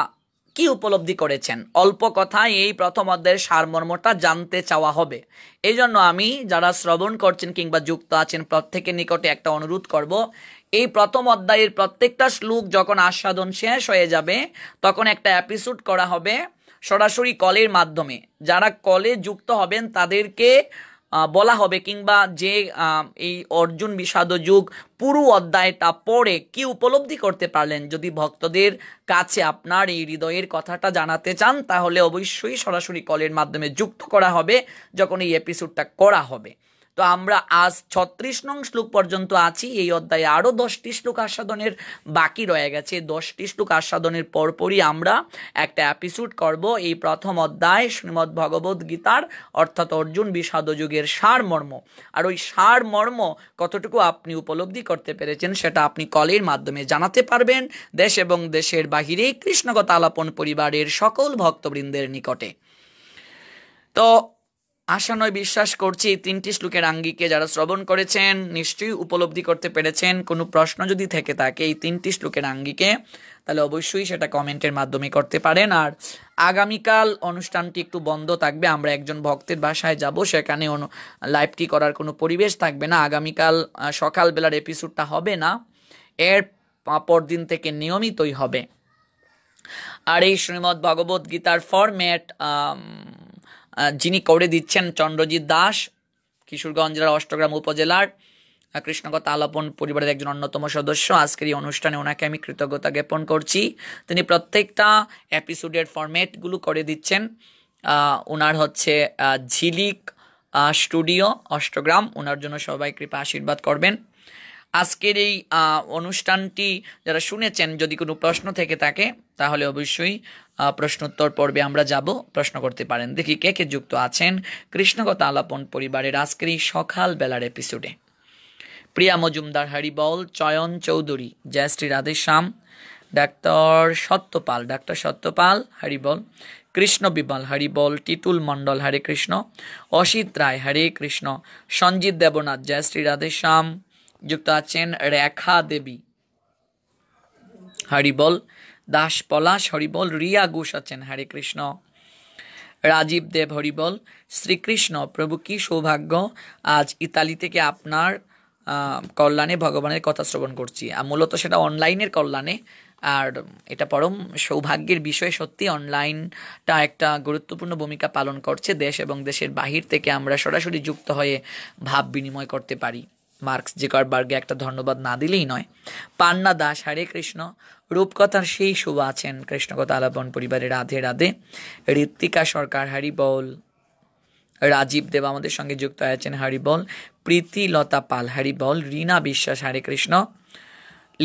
কি উপলব্ধি করেছেন অল্প কথায় এই প্রথম অধ্যায়ের সারমর্মটা জানতে চাওয়া হবে এই জন্য আমি যারা শ্রবণ করছেন কিংবা যুক্ত আছেন প্রত্যেকের নিকটে একটা অনুরোধ করব এই প্রথম অধ্যায়ের প্রত্যেকটা শ্লোক যখন আস্বাদন শেষ হয়ে যাবে তখন একটা এপিসোড করা হবে সরাসরি কলের মাধ্যমে যারা কলে যুক্ত হবেন তাদেরকে বলা হবে কিংবা যে এই অর্জুন বিষাদ যুগ পুরো অধ্যায়টা পড়ে কি উপলব্ধি করতে পারলেন যদি ভক্তদের কাছে আপনার এই হৃদয়ের কথাটা জানাতে চান তাহলে অবশ্যই সরাসরি কলের মাধ্যমে যুক্ত করা হবে যখন এই এপিসোডটা করা হবে তো আমরা আজ ছত্রিশ নং শ্লোক পর্যন্ত আছি এই অধ্যায়ে আরও দশটি শ্লোক আস্বাদনের বাকি রয়ে গেছে দশটি শ্লোক আস্বাদনের পরপরই আমরা একটা অ্যাপিসোড করব এই প্রথম অধ্যায় শ্রীমদ্ ভগবত গীতার অর্থাৎ অর্জুন বিষাদ যুগের সার মর্ম আর ওই সার মর্ম কতটুকু আপনি উপলব্ধি করতে পেরেছেন সেটা আপনি কলের মাধ্যমে জানাতে পারবেন দেশ এবং দেশের বাহিরে কৃষ্ণগত আলাপন পরিবারের সকল ভক্তবৃন্দের নিকটে তো আশা নয় বিশ্বাস করছি তিনটি শ্লোকের আঙ্গিকে যারা শ্রবণ করেছেন নিশ্চয়ই উপলব্ধি করতে পেরেছেন কোনো প্রশ্ন যদি থেকে থাকে এই তিনটি শ্লোকের আঙ্গিকে তাহলে অবশ্যই সেটা কমেন্টের মাধ্যমে করতে পারেন আর আগামীকাল অনুষ্ঠানটি একটু বন্ধ থাকবে আমরা একজন ভক্তের বাসায় যাব সেখানে লাইভটি করার কোনো পরিবেশ থাকবে না আগামীকাল সকালবেলার এপিসোডটা হবে না এর পরদিন থেকে নিয়মিতই হবে আর এই শ্রীমদ্ ভগবদ্গীতার ফরম্যাট যিনি করে দিচ্ছেন চন্দ্রজিৎ দাস কিশোরগঞ্জ জেলার অষ্টগ্রাম উপজেলার কৃষ্ণগত আলাপন পরিবারের একজন অন্যতম সদস্য আজকের এই অনুষ্ঠানে ওনাকে আমি কৃতজ্ঞতা জ্ঞাপন করছি তিনি প্রত্যেকটা এপিসোডের ফরম্যাটগুলো করে দিচ্ছেন ওনার হচ্ছে ঝিলিক স্টুডিও অষ্টগ্রাম ওনার জন্য সবাই কৃপা আশীর্বাদ করবেন আজকের এই অনুষ্ঠানটি যারা শুনেছেন যদি কোনো প্রশ্ন থেকে থাকে তাহলে অবশ্যই প্রশ্নোত্তর পর্বে আমরা যাব প্রশ্ন করতে পারেন দেখি কে কে যুক্ত আছেন কৃষ্ণগত আলাপন পরিবারের আজকের এই সকালবেলার এপিসোডে প্রিয়া মজুমদার হরিবল চয়ন চৌধুরী জয়শ্রী রাধেশ্যাম ডাক্তার সত্যপাল ডাক্তার সত্যপাল হরিবল কৃষ্ণ বিমল হরিবল টিটুল মণ্ডল হরে কৃষ্ণ অসিত রায় হরে কৃষ্ণ সঞ্জিত দেবনাথ জয়শ্রী রাধেশ্যাম যুক্ত আছেন রেখা দেবী হরিবল দাস পলাশ হরিবল রিয়া ঘোষ আছেন হরে কৃষ্ণ রাজীব দেব হরিবল শ্রীকৃষ্ণ প্রভু কি সৌভাগ্য আজ ইতালি থেকে আপনার কল্যাণে ভগবানের কথা শ্রবণ করছি আর মূলত সেটা অনলাইনের কল্যাণে আর এটা পরম সৌভাগ্যের বিষয় সত্যি অনলাইনটা একটা গুরুত্বপূর্ণ ভূমিকা পালন করছে দেশ এবং দেশের বাহির থেকে আমরা সরাসরি যুক্ত হয়ে ভাব বিনিময় করতে পারি মার্কস বার্গে একটা ধন্যবাদ না দিলেই নয় পান্না দাস হরে কৃষ্ণ রূপকথার সেই শুভ আছেন কৃষ্ণকথা আলাপন পরিবারে রাধে রাধে ঋত্বিকা সরকার হারিবল রাজীব দেব আমাদের সঙ্গে যুক্ত আছেন হারিবল প্রীতি লতা পাল হারিবল রীনা বিশ্বাস হরে কৃষ্ণ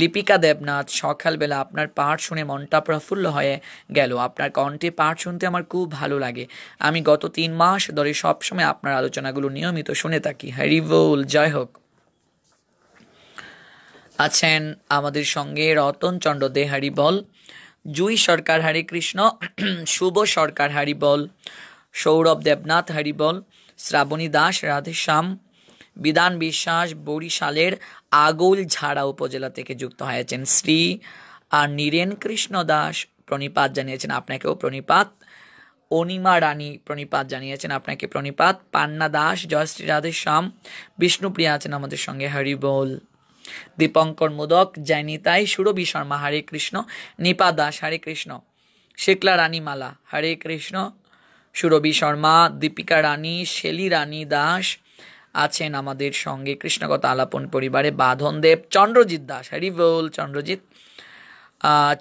লিপিকা দেবনাথ সকালবেলা আপনার পাঠ শুনে মনটা প্রফুল্ল হয়ে গেল আপনার কণ্ঠে পাঠ শুনতে আমার খুব ভালো লাগে আমি গত তিন মাস ধরে সবসময় আপনার আলোচনাগুলো নিয়মিত শুনে থাকি বল জয় হোক আছেন আমাদের সঙ্গে রতন চন্দ্র দে বল জুই সরকার হরে কৃষ্ণ শুভ সরকার হারি বল সৌরভ দেবনাথ হারি বল শ্রাবণী দাস রাধেশ্যাম বিধান বিশ্বাস বরিশালের আগুল ঝাড়া উপজেলা থেকে যুক্ত হয়েছেন শ্রী আর নীরেন কৃষ্ণ দাস প্রণিপাত জানিয়েছেন আপনাকেও প্রণিপাত অনিমা রানী প্রণিপাত জানিয়েছেন আপনাকে প্রণিপাত পান্না দাস জয়শ্রী রাধেশ্যাম বিষ্ণুপ্রিয়া আছেন আমাদের সঙ্গে হরি বল দীপঙ্কর মোদক জয়নিতাই সুরভি শর্মা হরে কৃষ্ণ নিপা দাস হরে কৃষ্ণ শেখলা রানীমালা হরে কৃষ্ণ সুরভি শর্মা দীপিকা রানী শেলি রানী দাস আছেন আমাদের সঙ্গে কৃষ্ণগত আলাপন পরিবারে বাধনদেব চন্দ্রজিৎ দাস হরি বল চন্দ্রজিৎ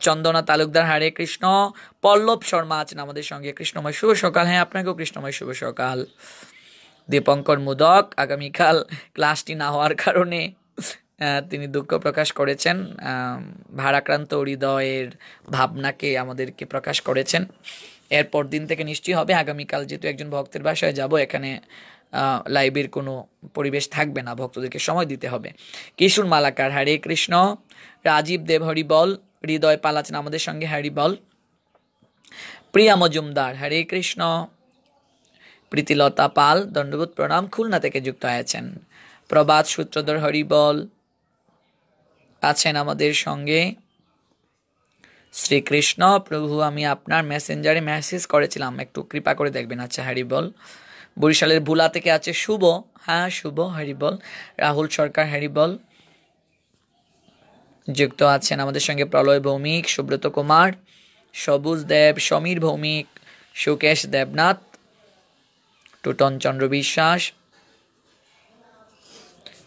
চন্দনা তালুকদার হরে কৃষ্ণ পল্লব শর্মা আছেন আমাদের সঙ্গে কৃষ্ণময় শুভ সকাল হ্যাঁ আপনাকেও কৃষ্ণময় শুভ সকাল দীপঙ্কর মুদক আগামীকাল ক্লাসটি না হওয়ার কারণে তিনি দুঃখ প্রকাশ করেছেন ভারাক্রান্ত হৃদয়ের ভাবনাকে আমাদেরকে প্রকাশ করেছেন এরপর দিন থেকে নিশ্চয়ই হবে আগামীকাল যেহেতু একজন ভক্তের বাসায় যাব এখানে লাইভের কোনো পরিবেশ থাকবে না ভক্তদেরকে সময় দিতে হবে কিশোর মালাকার হরে কৃষ্ণ রাজীব দেব হরিবল হৃদয় পাল আছেন আমাদের সঙ্গে হরিবল প্রিয়া মজুমদার হরে কৃষ্ণ প্রীতিলতা পাল দণ্ডবোধ প্রণাম খুলনা থেকে যুক্ত হয়েছেন প্রবাদ সূত্রধর হরিবল আছেন আমাদের সঙ্গে শ্রীকৃষ্ণ প্রভু আমি আপনার মেসেঞ্জারে মেসেজ করেছিলাম একটু কৃপা করে দেখবেন আচ্ছা হ্যারিবল বরিশালের ভুলা থেকে আছে শুভ হ্যাঁ শুভ হ্যারিবল রাহুল সরকার হ্যারিবল যুক্ত আছেন আমাদের সঙ্গে প্রলয় ভৌমিক সুব্রত কুমার সবুজ দেব সমীর ভৌমিক সুকেশ দেবনাথ টুটন চন্দ্র বিশ্বাস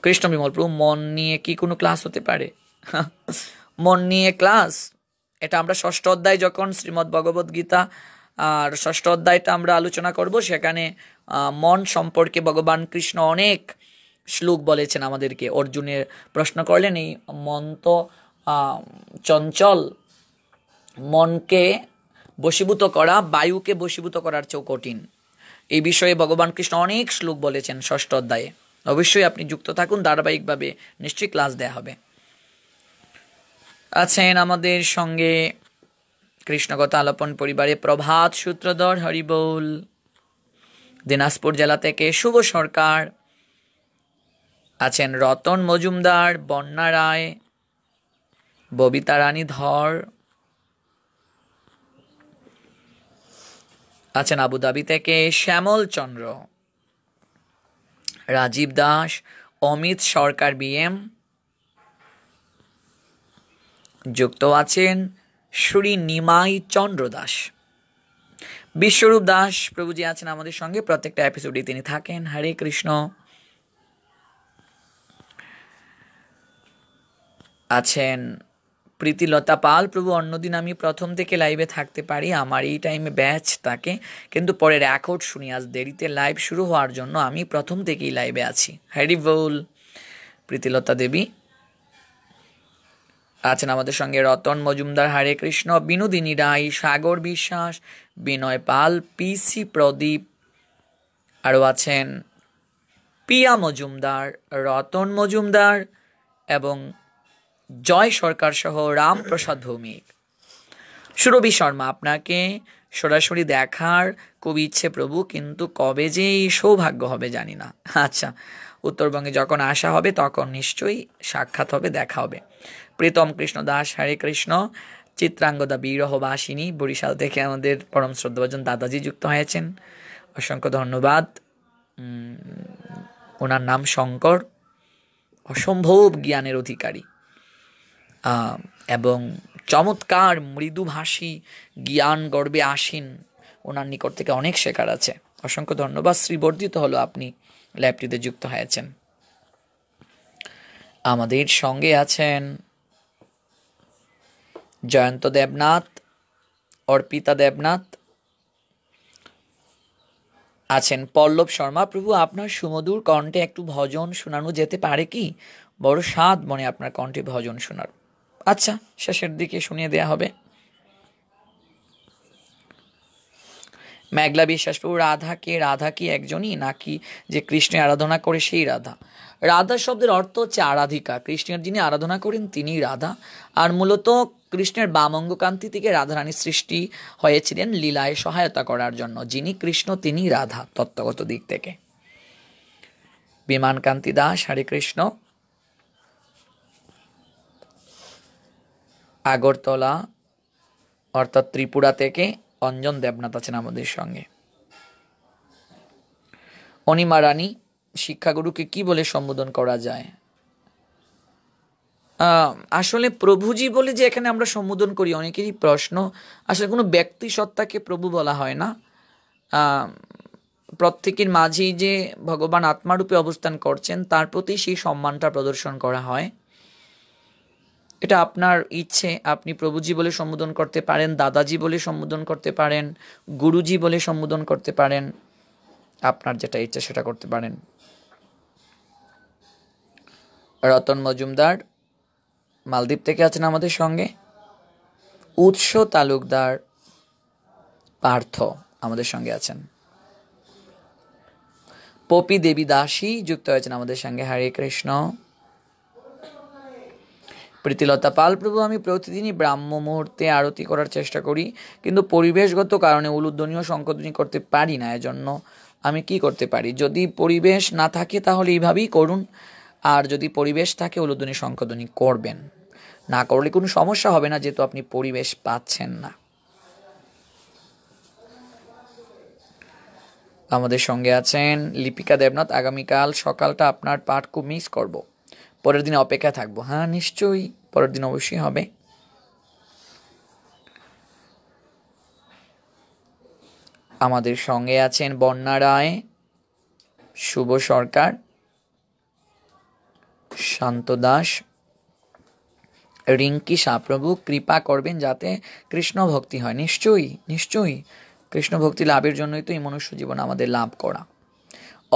কৃষ্ণ বিমল প্রভু মন নিয়ে কি কোনো ক্লাস হতে পারে মন নিয়ে ক্লাস এটা আমরা ষষ্ঠ অধ্যায় যখন শ্রীমদ্ ভগবদ গীতা আর ষষ্ঠ অধ্যায়টা আমরা আলোচনা করব সেখানে মন সম্পর্কে ভগবান কৃষ্ণ অনেক শ্লোক বলেছেন আমাদেরকে অর্জুনের প্রশ্ন করলেন এই মন তো চঞ্চল মনকে বশীভূত করা বায়ুকে বশীভূত করার চেয়েও কঠিন এই বিষয়ে ভগবান কৃষ্ণ অনেক শ্লোক বলেছেন ষষ্ঠ অধ্যায়ে অবশ্যই আপনি যুক্ত থাকুন ধারাবাহিকভাবে নিশ্চয়ই ক্লাস দেওয়া হবে আছেন আমাদের সঙ্গে কৃষ্ণগত আলোপন পরিবারে প্রভাত সূত্রধর হরিবৌল দিনাজপুর জেলা থেকে শুভ সরকার আছেন রতন মজুমদার বন্যা রায় ববিতা রানী ধর আছেন আবুধাবি থেকে শ্যামল চন্দ্র রাজীব দাস অমিত সরকার বিএম যুক্ত আছেন শ্রী নিমাই চন্দ্র দাস বিশ্বরূপ দাস প্রভুজি আছেন আমাদের সঙ্গে প্রত্যেকটা এপিসোডে তিনি থাকেন হরে কৃষ্ণ আছেন প্রীতিলতা পাল প্রভু অন্যদিন আমি প্রথম থেকে লাইভে থাকতে পারি আমার এই টাইমে ব্যাচ থাকে কিন্তু পরে রেকর্ড শুনি আজ দেরিতে লাইভ শুরু হওয়ার জন্য আমি প্রথম থেকেই লাইভে আছি হ্যারি বৌল প্রীতিলতা দেবী আছেন আমাদের সঙ্গে রতন মজুমদার হরে কৃষ্ণ বিনোদিনী রায় সাগর বিশ্বাস বিনয় পাল পিসি প্রদীপ আরও আছেন পিয়া মজুমদার রতন মজুমদার এবং জয় সরকার সহ রামপ্রসাদ ভৌমিক সুরভি শর্মা আপনাকে সরাসরি দেখার খুব ইচ্ছে প্রভু কিন্তু কবে যে এই সৌভাগ্য হবে জানি না আচ্ছা উত্তরবঙ্গে যখন আসা হবে তখন নিশ্চয়ই সাক্ষাৎ হবে দেখা হবে প্রীতম কৃষ্ণ দাস হরে কৃষ্ণ চিত্রাঙ্গদা বিরহবাসিনী বরিশাল থেকে আমাদের পরম শ্রদ্ধাভাজন দাদাজি যুক্ত হয়েছেন অসংখ্য ধন্যবাদ ওনার নাম শঙ্কর অসম্ভব জ্ঞানের অধিকারী এবং চমৎকার মৃদুভাষী জ্ঞান গর্বে আসীন ওনার নিকট থেকে অনেক শেখার আছে অসংখ্য ধন্যবাদ শ্রীবর্ধিত হলো আপনি ল্যাবটিতে যুক্ত হয়েছেন আমাদের সঙ্গে আছেন জয়ন্ত দেবনাথ অর্পিতা দেবনাথ আছেন পল্লব শর্মা প্রভু আপনার সুমধুর কণ্ঠে একটু ভজন শোনানো যেতে পারে কি বড় স্বাদ মনে আপনার কণ্ঠে ভজন শোনার আচ্ছা শেষের দিকে শুনিয়ে দেয়া হবে মেঘলা বিশ্বাস প্রভু রাধা কে রাধা কি একজনই নাকি যে কৃষ্ণের আরাধনা করে সেই রাধা রাধা শব্দের অর্থ হচ্ছে আরাধিকা কৃষ্ণের যিনি আরাধনা করেন তিনি রাধা আর মূলত কৃষ্ণের বামঙ্গকান্তি থেকে রাধারানীর সৃষ্টি হয়েছিলেন লীলায় সহায়তা করার জন্য যিনি কৃষ্ণ তিনি রাধা তত্ত্বগত দিক থেকে বিমানকান্তি দাস হরে কৃষ্ণ আগরতলা অর্থাৎ ত্রিপুরা থেকে অঞ্জন দেবনাথ আছেন আমাদের সঙ্গে অনিমা রানী শিক্ষাগুরুকে কি বলে সম্বোধন করা যায় আসলে প্রভুজি বলে যে এখানে আমরা সম্বোধন করি অনেকেরই প্রশ্ন আসলে কোনো ব্যক্তি সত্তাকে প্রভু বলা হয় না প্রত্যেকের মাঝেই যে ভগবান আত্মারূপে অবস্থান করছেন তার প্রতি সেই সম্মানটা প্রদর্শন করা হয় এটা আপনার ইচ্ছে আপনি প্রভুজি বলে সম্বোধন করতে পারেন দাদাজি বলে সম্বোধন করতে পারেন গুরুজি বলে সম্বোধন করতে পারেন আপনার যেটা ইচ্ছা সেটা করতে পারেন রতন মজুমদার মালদ্বীপ থেকে আছেন আমাদের সঙ্গে উৎস তালুকদার পার্থ আমাদের সঙ্গে আছেন পপি দেবী দাসী যুক্ত হয়েছেন আমাদের সঙ্গে হরে কৃষ্ণ প্রীতিলতা পাল প্রভু আমি প্রতিদিনই ব্রাহ্ম মুহূর্তে আরতি করার চেষ্টা করি কিন্তু পরিবেশগত কারণে উলুধ্বনিও সংকোধনী করতে পারি না এজন্য আমি কি করতে পারি যদি পরিবেশ না থাকে তাহলে এইভাবেই করুন আর যদি পরিবেশ থাকে উলুধ্বনি সংকোধনী করবেন না করলে কোনো সমস্যা হবে না যেহেতু আপনি পরিবেশ পাচ্ছেন না আমাদের সঙ্গে আছেন লিপিকা দেবনাথ আগামীকাল সকালটা আপনার পাঠ খুব মিস করবো পরের দিন অপেক্ষা থাকবো হ্যাঁ নিশ্চয়ই পরের দিন অবশ্যই হবে আমাদের সঙ্গে আছেন বন্যা রায় শুভ সরকার শান্ত দাস রিঙ্কি সাপ্রভু কৃপা করবেন যাতে কৃষ্ণ ভক্তি হয় নিশ্চয়ই নিশ্চয়ই কৃষ্ণ ভক্তি লাভের জন্যই তো এই মনুষ্য জীবন আমাদের লাভ করা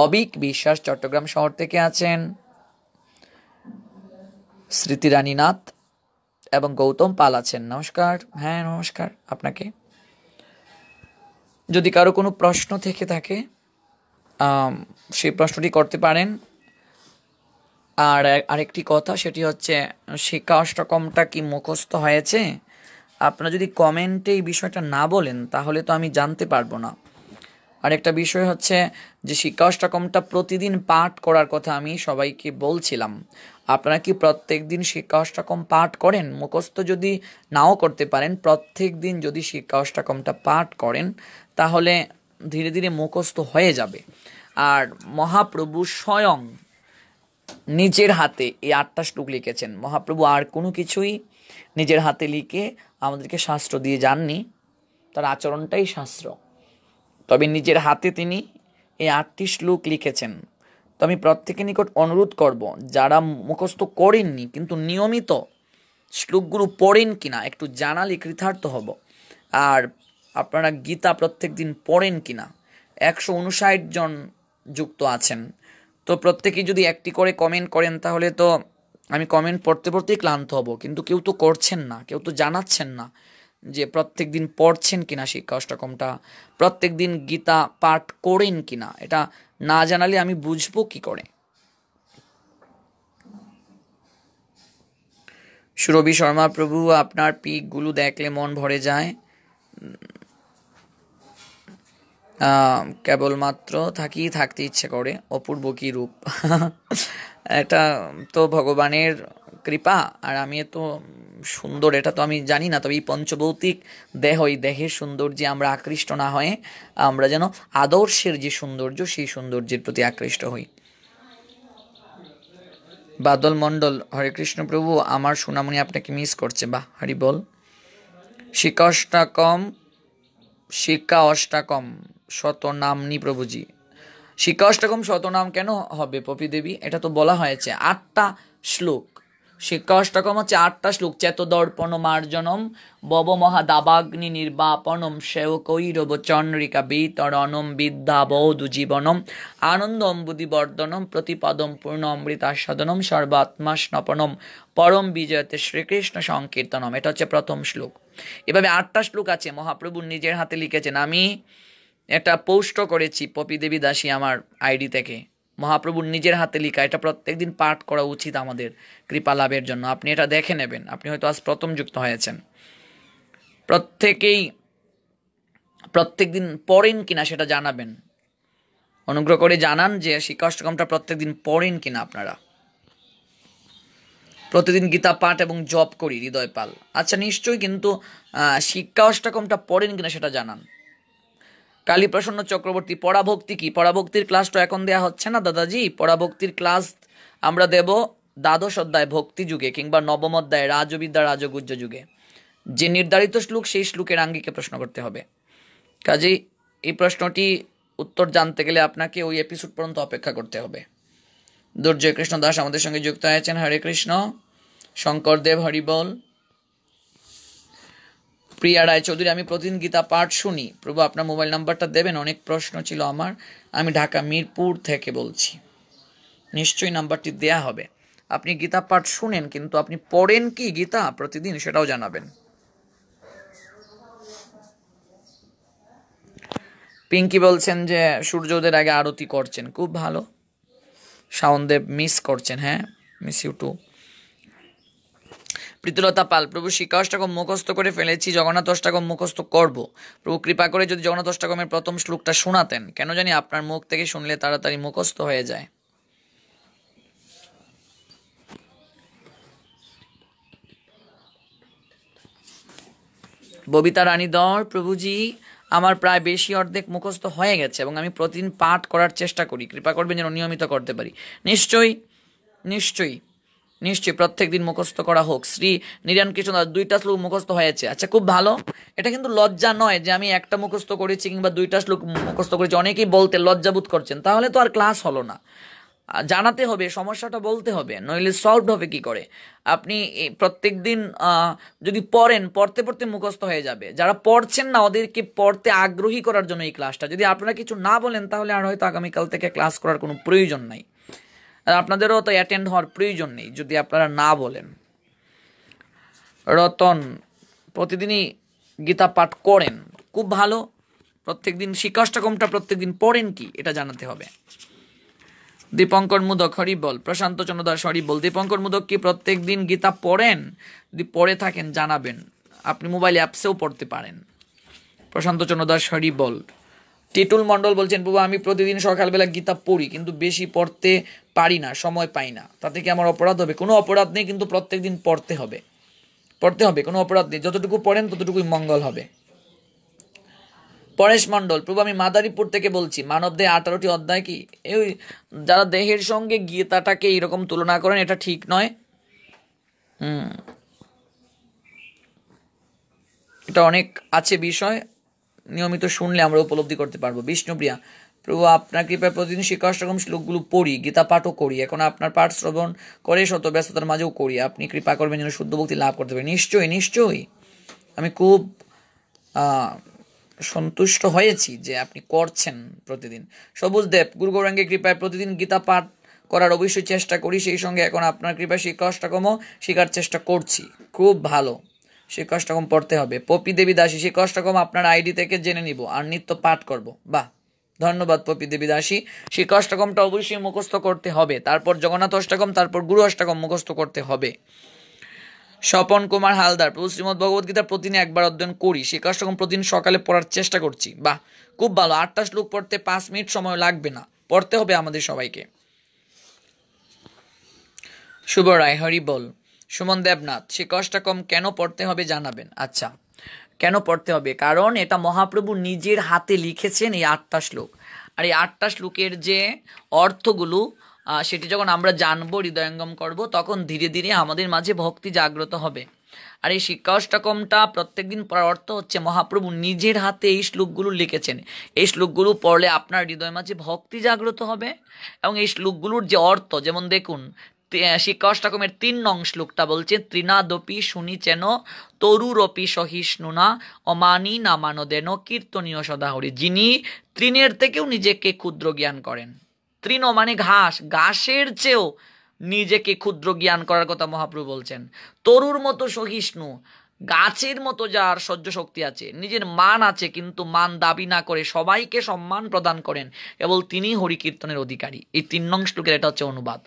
অবিক বিশ্বাস চট্টগ্রাম শহর থেকে আছেন স্মৃতি নাথ এবং গৌতম পাল আছেন নমস্কার হ্যাঁ নমস্কার আপনাকে যদি কারো কোনো প্রশ্ন থেকে থাকে সেই প্রশ্নটি করতে পারেন আর আরেকটি কথা সেটি হচ্ছে শিক্ষা অষ্টকমটা কি মুখস্থ হয়েছে আপনারা যদি কমেন্টে এই বিষয়টা না বলেন তাহলে তো আমি জানতে পারবো না আরেকটা বিষয় হচ্ছে যে শিক্ষা অষ্টকমটা প্রতিদিন পাঠ করার কথা আমি সবাইকে বলছিলাম আপনারা কি প্রত্যেক দিন শিক্ষা অষ্টকম পাঠ করেন মুখস্থ যদি নাও করতে পারেন প্রত্যেক দিন যদি শিক্ষা অষ্টকমটা পাঠ করেন তাহলে ধীরে ধীরে মুখস্থ হয়ে যাবে আর মহাপ্রভু স্বয়ং নিজের হাতে এই আটটা শ্লোক লিখেছেন মহাপ্রভু আর কোনো কিছুই নিজের হাতে লিখে আমাদেরকে শাস্ত্র দিয়ে যাননি তার আচরণটাই শাস্ত্র তবে নিজের হাতে তিনি এই আটটি শ্লোক লিখেছেন তো আমি প্রত্যেকের নিকট অনুরোধ করব যারা মুখস্থ করেননি কিন্তু নিয়মিত শ্লোকগুলো পড়েন না একটু জানালে কৃতার্থ হব আর আপনারা গীতা প্রত্যেক দিন পড়েন না একশো উনষাট জন যুক্ত আছেন তো প্রত্যেকেই যদি একটি করে কমেন্ট করেন তাহলে তো আমি কমেন্ট পড়তে পড়তেই ক্লান্ত হব কিন্তু কেউ তো করছেন না কেউ তো জানাচ্ছেন না যে প্রত্যেক দিন পড়ছেন কিনা শিক্ষা অষ্টকমটা প্রত্যেক দিন গীতা পাঠ করেন কিনা এটা না জানালে আমি বুঝবো কি করে সুরভি শর্মা প্রভু আপনার পিকগুলো দেখলে মন ভরে যায় কেবলমাত্র থাকি থাকতে ইচ্ছে করে অপূর্ব কি রূপ এটা তো ভগবানের কৃপা আর আমি তো সুন্দর এটা তো আমি জানি না তবে এই পঞ্চভৌতিক দেহ এই দেহের সৌন্দর্যে আমরা আকৃষ্ট না হয়ে আমরা যেন আদর্শের যে সৌন্দর্য সেই সৌন্দর্যের প্রতি আকৃষ্ট হই বাদল মণ্ডল হরে কৃষ্ণ প্রভু আমার সুনামণি আপনাকে মিস করছে বা হরি বল শিকা অষ্টাকম শিকা অষ্টাকম শত নামনি প্রভুজি শিকা অষ্টাকম শত নাম কেন হবে পপি দেবী এটা তো বলা হয়েছে আটটা শ্লোক শিক্ষাষ্টকম হচ্ছে আটটা শ্লোক চেতদর্পণ মার্জনম বব মহা দাবাগ্নি নির্বাপনম শেওকৈরব চন্দ্রিকা বিতরণম বিদ্যা বৌধু জীবনম আনন্দম বুদ্ধিবর্ধনম প্রতিপদম পূর্ণ অমৃতা সাধনম সর্বাত্মা স্নপনম পরম বিজয়তে শ্রীকৃষ্ণ সংকীর্তনম এটা হচ্ছে প্রথম শ্লোক এভাবে আটটা শ্লোক আছে মহাপ্রভু নিজের হাতে লিখেছেন আমি এটা পোস্টও করেছি পপি দেবী দাসী আমার আইডি থেকে মহাপ্রভুর নিজের হাতে লিখা এটা প্রত্যেক দিন পাঠ করা উচিত আমাদের কৃপা লাভের জন্য আপনি এটা দেখে নেবেন আপনি হয়তো আজ প্রথম যুক্ত হয়েছেন প্রত্যেকেই প্রত্যেক দিন পড়েন কিনা সেটা জানাবেন অনুগ্রহ করে জানান যে শিক্ষাষ্টকমটা প্রত্যেক দিন পড়েন কিনা আপনারা প্রতিদিন গীতা পাঠ এবং জপ করি হৃদয় পাল আচ্ছা নিশ্চয়ই কিন্তু শিক্ষা অষ্টকমটা পড়েন কিনা সেটা জানান কালীপ্রসন্ন চক্রবর্তী পরাভক্তি কি পরাভক্তির ক্লাসটা এখন দেয়া হচ্ছে না দাদাজি পরাভক্তির ক্লাস আমরা দেব দ্বাদশ অধ্যায় ভক্তি যুগে কিংবা নবম অধ্যায় রাজবিদ্যা রাজগুজ্জ যুগে যে নির্ধারিত শ্লোক সেই শ্লোকের আঙ্গিকে প্রশ্ন করতে হবে কাজেই এই প্রশ্নটি উত্তর জানতে গেলে আপনাকে ওই এপিসোড পর্যন্ত অপেক্ষা করতে হবে দুর্জয় কৃষ্ণ দাস আমাদের সঙ্গে যুক্ত হয়েছেন হরে কৃষ্ণ শঙ্করদেব হরিবল প্রিয়া রায় চৌধুরী আমি প্রতিদিন গীতা পাঠ শুনি প্রভু আপনার মোবাইল নাম্বারটা দেবেন অনেক প্রশ্ন ছিল আমার আমি ঢাকা মিরপুর থেকে বলছি নিশ্চয়ই নাম্বারটি দেয়া হবে আপনি গীতা পাঠ শুনেন কিন্তু আপনি পড়েন কি গীতা প্রতিদিন সেটাও জানাবেন পিঙ্কি বলছেন যে সূর্যদের আগে আরতি করছেন খুব ভালো শাওনদেব মিস করছেন হ্যাঁ miss you too Pritilata Pal Prabhu শিক্ষা অষ্টাকম মুখস্থ করে ফেলেছি জগন্নাথ অষ্টাকম মুখস্থ করব প্রভু কৃপা করে যদি জগন্নাথ অষ্টাকমের প্রথম শ্লোকটা শোনাতেন কেন জানি আপনার মুখ থেকে শুনলে তাড়াতাড়ি মুখস্থ হয়ে যায় ববিতা রানী দর প্রভুজি আমার প্রায় বেশি অর্ধেক মুখস্থ হয়ে গেছে এবং আমি প্রতিদিন পাঠ করার চেষ্টা করি কৃপা করবেন যেন নিয়মিত করতে পারি নিশ্চয়ই নিশ্চয়ই নিশ্চয়ই প্রত্যেক দিন মুখস্থ করা হোক শ্রী নিরান কৃষ্ণ দাস দুইটা শ্লোক মুখস্থ হয়েছে আচ্ছা খুব ভালো এটা কিন্তু লজ্জা নয় যে আমি একটা মুখস্থ করেছি কিংবা দুইটা শ্লোক মুখস্থ করেছি অনেকেই বলতে লজ্জাবোধ করছেন তাহলে তো আর ক্লাস হলো না জানাতে হবে সমস্যাটা বলতে হবে নইলে সলভড হবে কি করে আপনি প্রত্যেক দিন যদি পড়েন পড়তে পড়তে মুখস্থ হয়ে যাবে যারা পড়ছেন না ওদেরকে পড়তে আগ্রহী করার জন্য এই ক্লাসটা যদি আপনারা কিছু না বলেন তাহলে আর হয়তো আগামীকাল থেকে ক্লাস করার কোনো প্রয়োজন নাই আর আপনাদেরও তো অ্যাটেন্ড হওয়ার প্রয়োজন নেই যদি আপনারা না বলেন রতন প্রতিদিনই গীতা পাঠ করেন খুব ভালো প্রত্যেক দিন শিক্ষাষ্টকমটা প্রত্যেক দিন পড়েন কি এটা জানাতে হবে দীপঙ্কর মুদক হরি বল প্রশান্ত চন্দ্র হরি বল দীপঙ্কর মুদক কি প্রত্যেক দিন গীতা পড়েন যদি পড়ে থাকেন জানাবেন আপনি মোবাইল অ্যাপসেও পড়তে পারেন প্রশান্ত চন্দ্র হরি বল টেটুল মণ্ডল বলছেন বাবা আমি প্রতিদিন সকালবেলা গীতা পড়ি কিন্তু বেশি পড়তে পারি না সময় পাই না তাতে কি আমার অপরাধ হবে কোনো অপরাধ নেই কিন্তু প্রত্যেক দিন পড়তে হবে পড়তে হবে কোনো অপরাধ নেই যতটুকু পড়েন ততটুকুই মঙ্গল হবে পরেশ মণ্ডল প্রভু আমি মাদারীপুর থেকে বলছি মানব দেহ আঠারোটি অধ্যায় কি এই যারা দেহের সঙ্গে গীতাটাকে এরকম তুলনা করেন এটা ঠিক নয় হুম এটা অনেক আছে বিষয় নিয়মিত শুনলে আমরা উপলব্ধি করতে পারবো বিষ্ণুপ্রিয়া প্রভু আপনার কৃপায় প্রতিদিন শিক্ষাষ্টকম শ্লোকগুলো পড়ি গীতা পাঠও করি এখন আপনার পাঠ শ্রবণ করে শত ব্যস্ততার মাঝেও করি আপনি কৃপা করবেন যেন শুদ্ধ ভক্তি লাভ করতে পারি নিশ্চয়ই নিশ্চয়ই আমি খুব সন্তুষ্ট হয়েছি যে আপনি করছেন প্রতিদিন সবুজ দেব গুরু গৌরাঙ্গের কৃপায় প্রতিদিন গীতা পাঠ করার অবশ্যই চেষ্টা করি সেই সঙ্গে এখন আপনার কৃপায় শিক্ষা অষ্টাকমও শেখার চেষ্টা করছি খুব ভালো সে কষ্টকম পড়তে হবে পপি দেবী দাসী সেই কষ্টকম আপনার আইডি থেকে জেনে নিব আর নিত্য পাঠ করব বাহ ধন্যবাদ পপি দেবী দাসী সেই কষ্টকমটা অবশ্যই মুখস্থ করতে হবে তারপর জগন্নাথ অষ্টকম তারপর গুরু অষ্টকম মুখস্থ করতে হবে স্বপন কুমার হালদার প্রভু শ্রীমদ ভগবদ্গীতা প্রতিদিন একবার অধ্যয়ন করি সে কাজটকম প্রতিদিন সকালে পড়ার চেষ্টা করছি বাহ খুব ভালো আটটা শ্লোক পড়তে পাঁচ মিনিট সময় লাগবে না পড়তে হবে আমাদের সবাইকে শুভ রায় হরি বল সুমন দেবনাথ সে কম কেন পড়তে হবে জানাবেন আচ্ছা কেন পড়তে হবে কারণ এটা মহাপ্রভু নিজের হাতে লিখেছেন এই আটটা শ্লোক আর এই আটটা শ্লোকের যে অর্থগুলো সেটি যখন আমরা জানবো হৃদয়ঙ্গম করব তখন ধীরে ধীরে আমাদের মাঝে ভক্তি জাগ্রত হবে আর এই শিক্ষাষ্টকমটা প্রত্যেক দিন পড়ার অর্থ হচ্ছে মহাপ্রভু নিজের হাতে এই শ্লোকগুলো লিখেছেন এই শ্লোকগুলো পড়লে আপনার হৃদয় মাঝে ভক্তি জাগ্রত হবে এবং এই শ্লোকগুলোর যে অর্থ যেমন দেখুন শিক্ষাষ্টকমের তিন নং শ্লোকটা বলছে তৃণাদপি চেন তরুরপি সহিষ্ণুনা অমানি দেন কীর্তনীয় সদাহরি যিনি তৃণের থেকেও নিজেকে ক্ষুদ্র জ্ঞান করেন তৃণ মানে ঘাস ঘাসের চেয়েও নিজেকে ক্ষুদ্র জ্ঞান করার কথা মহাপ্রভু বলছেন তরুর মতো সহিষ্ণু গাছের মতো যার সহ্য শক্তি আছে নিজের মান আছে কিন্তু মান দাবি না করে সবাইকে সম্মান প্রদান করেন কেবল তিনি হরিকীর্তনের অধিকারী এই তিন নং শ্লোকের এটা হচ্ছে অনুবাদ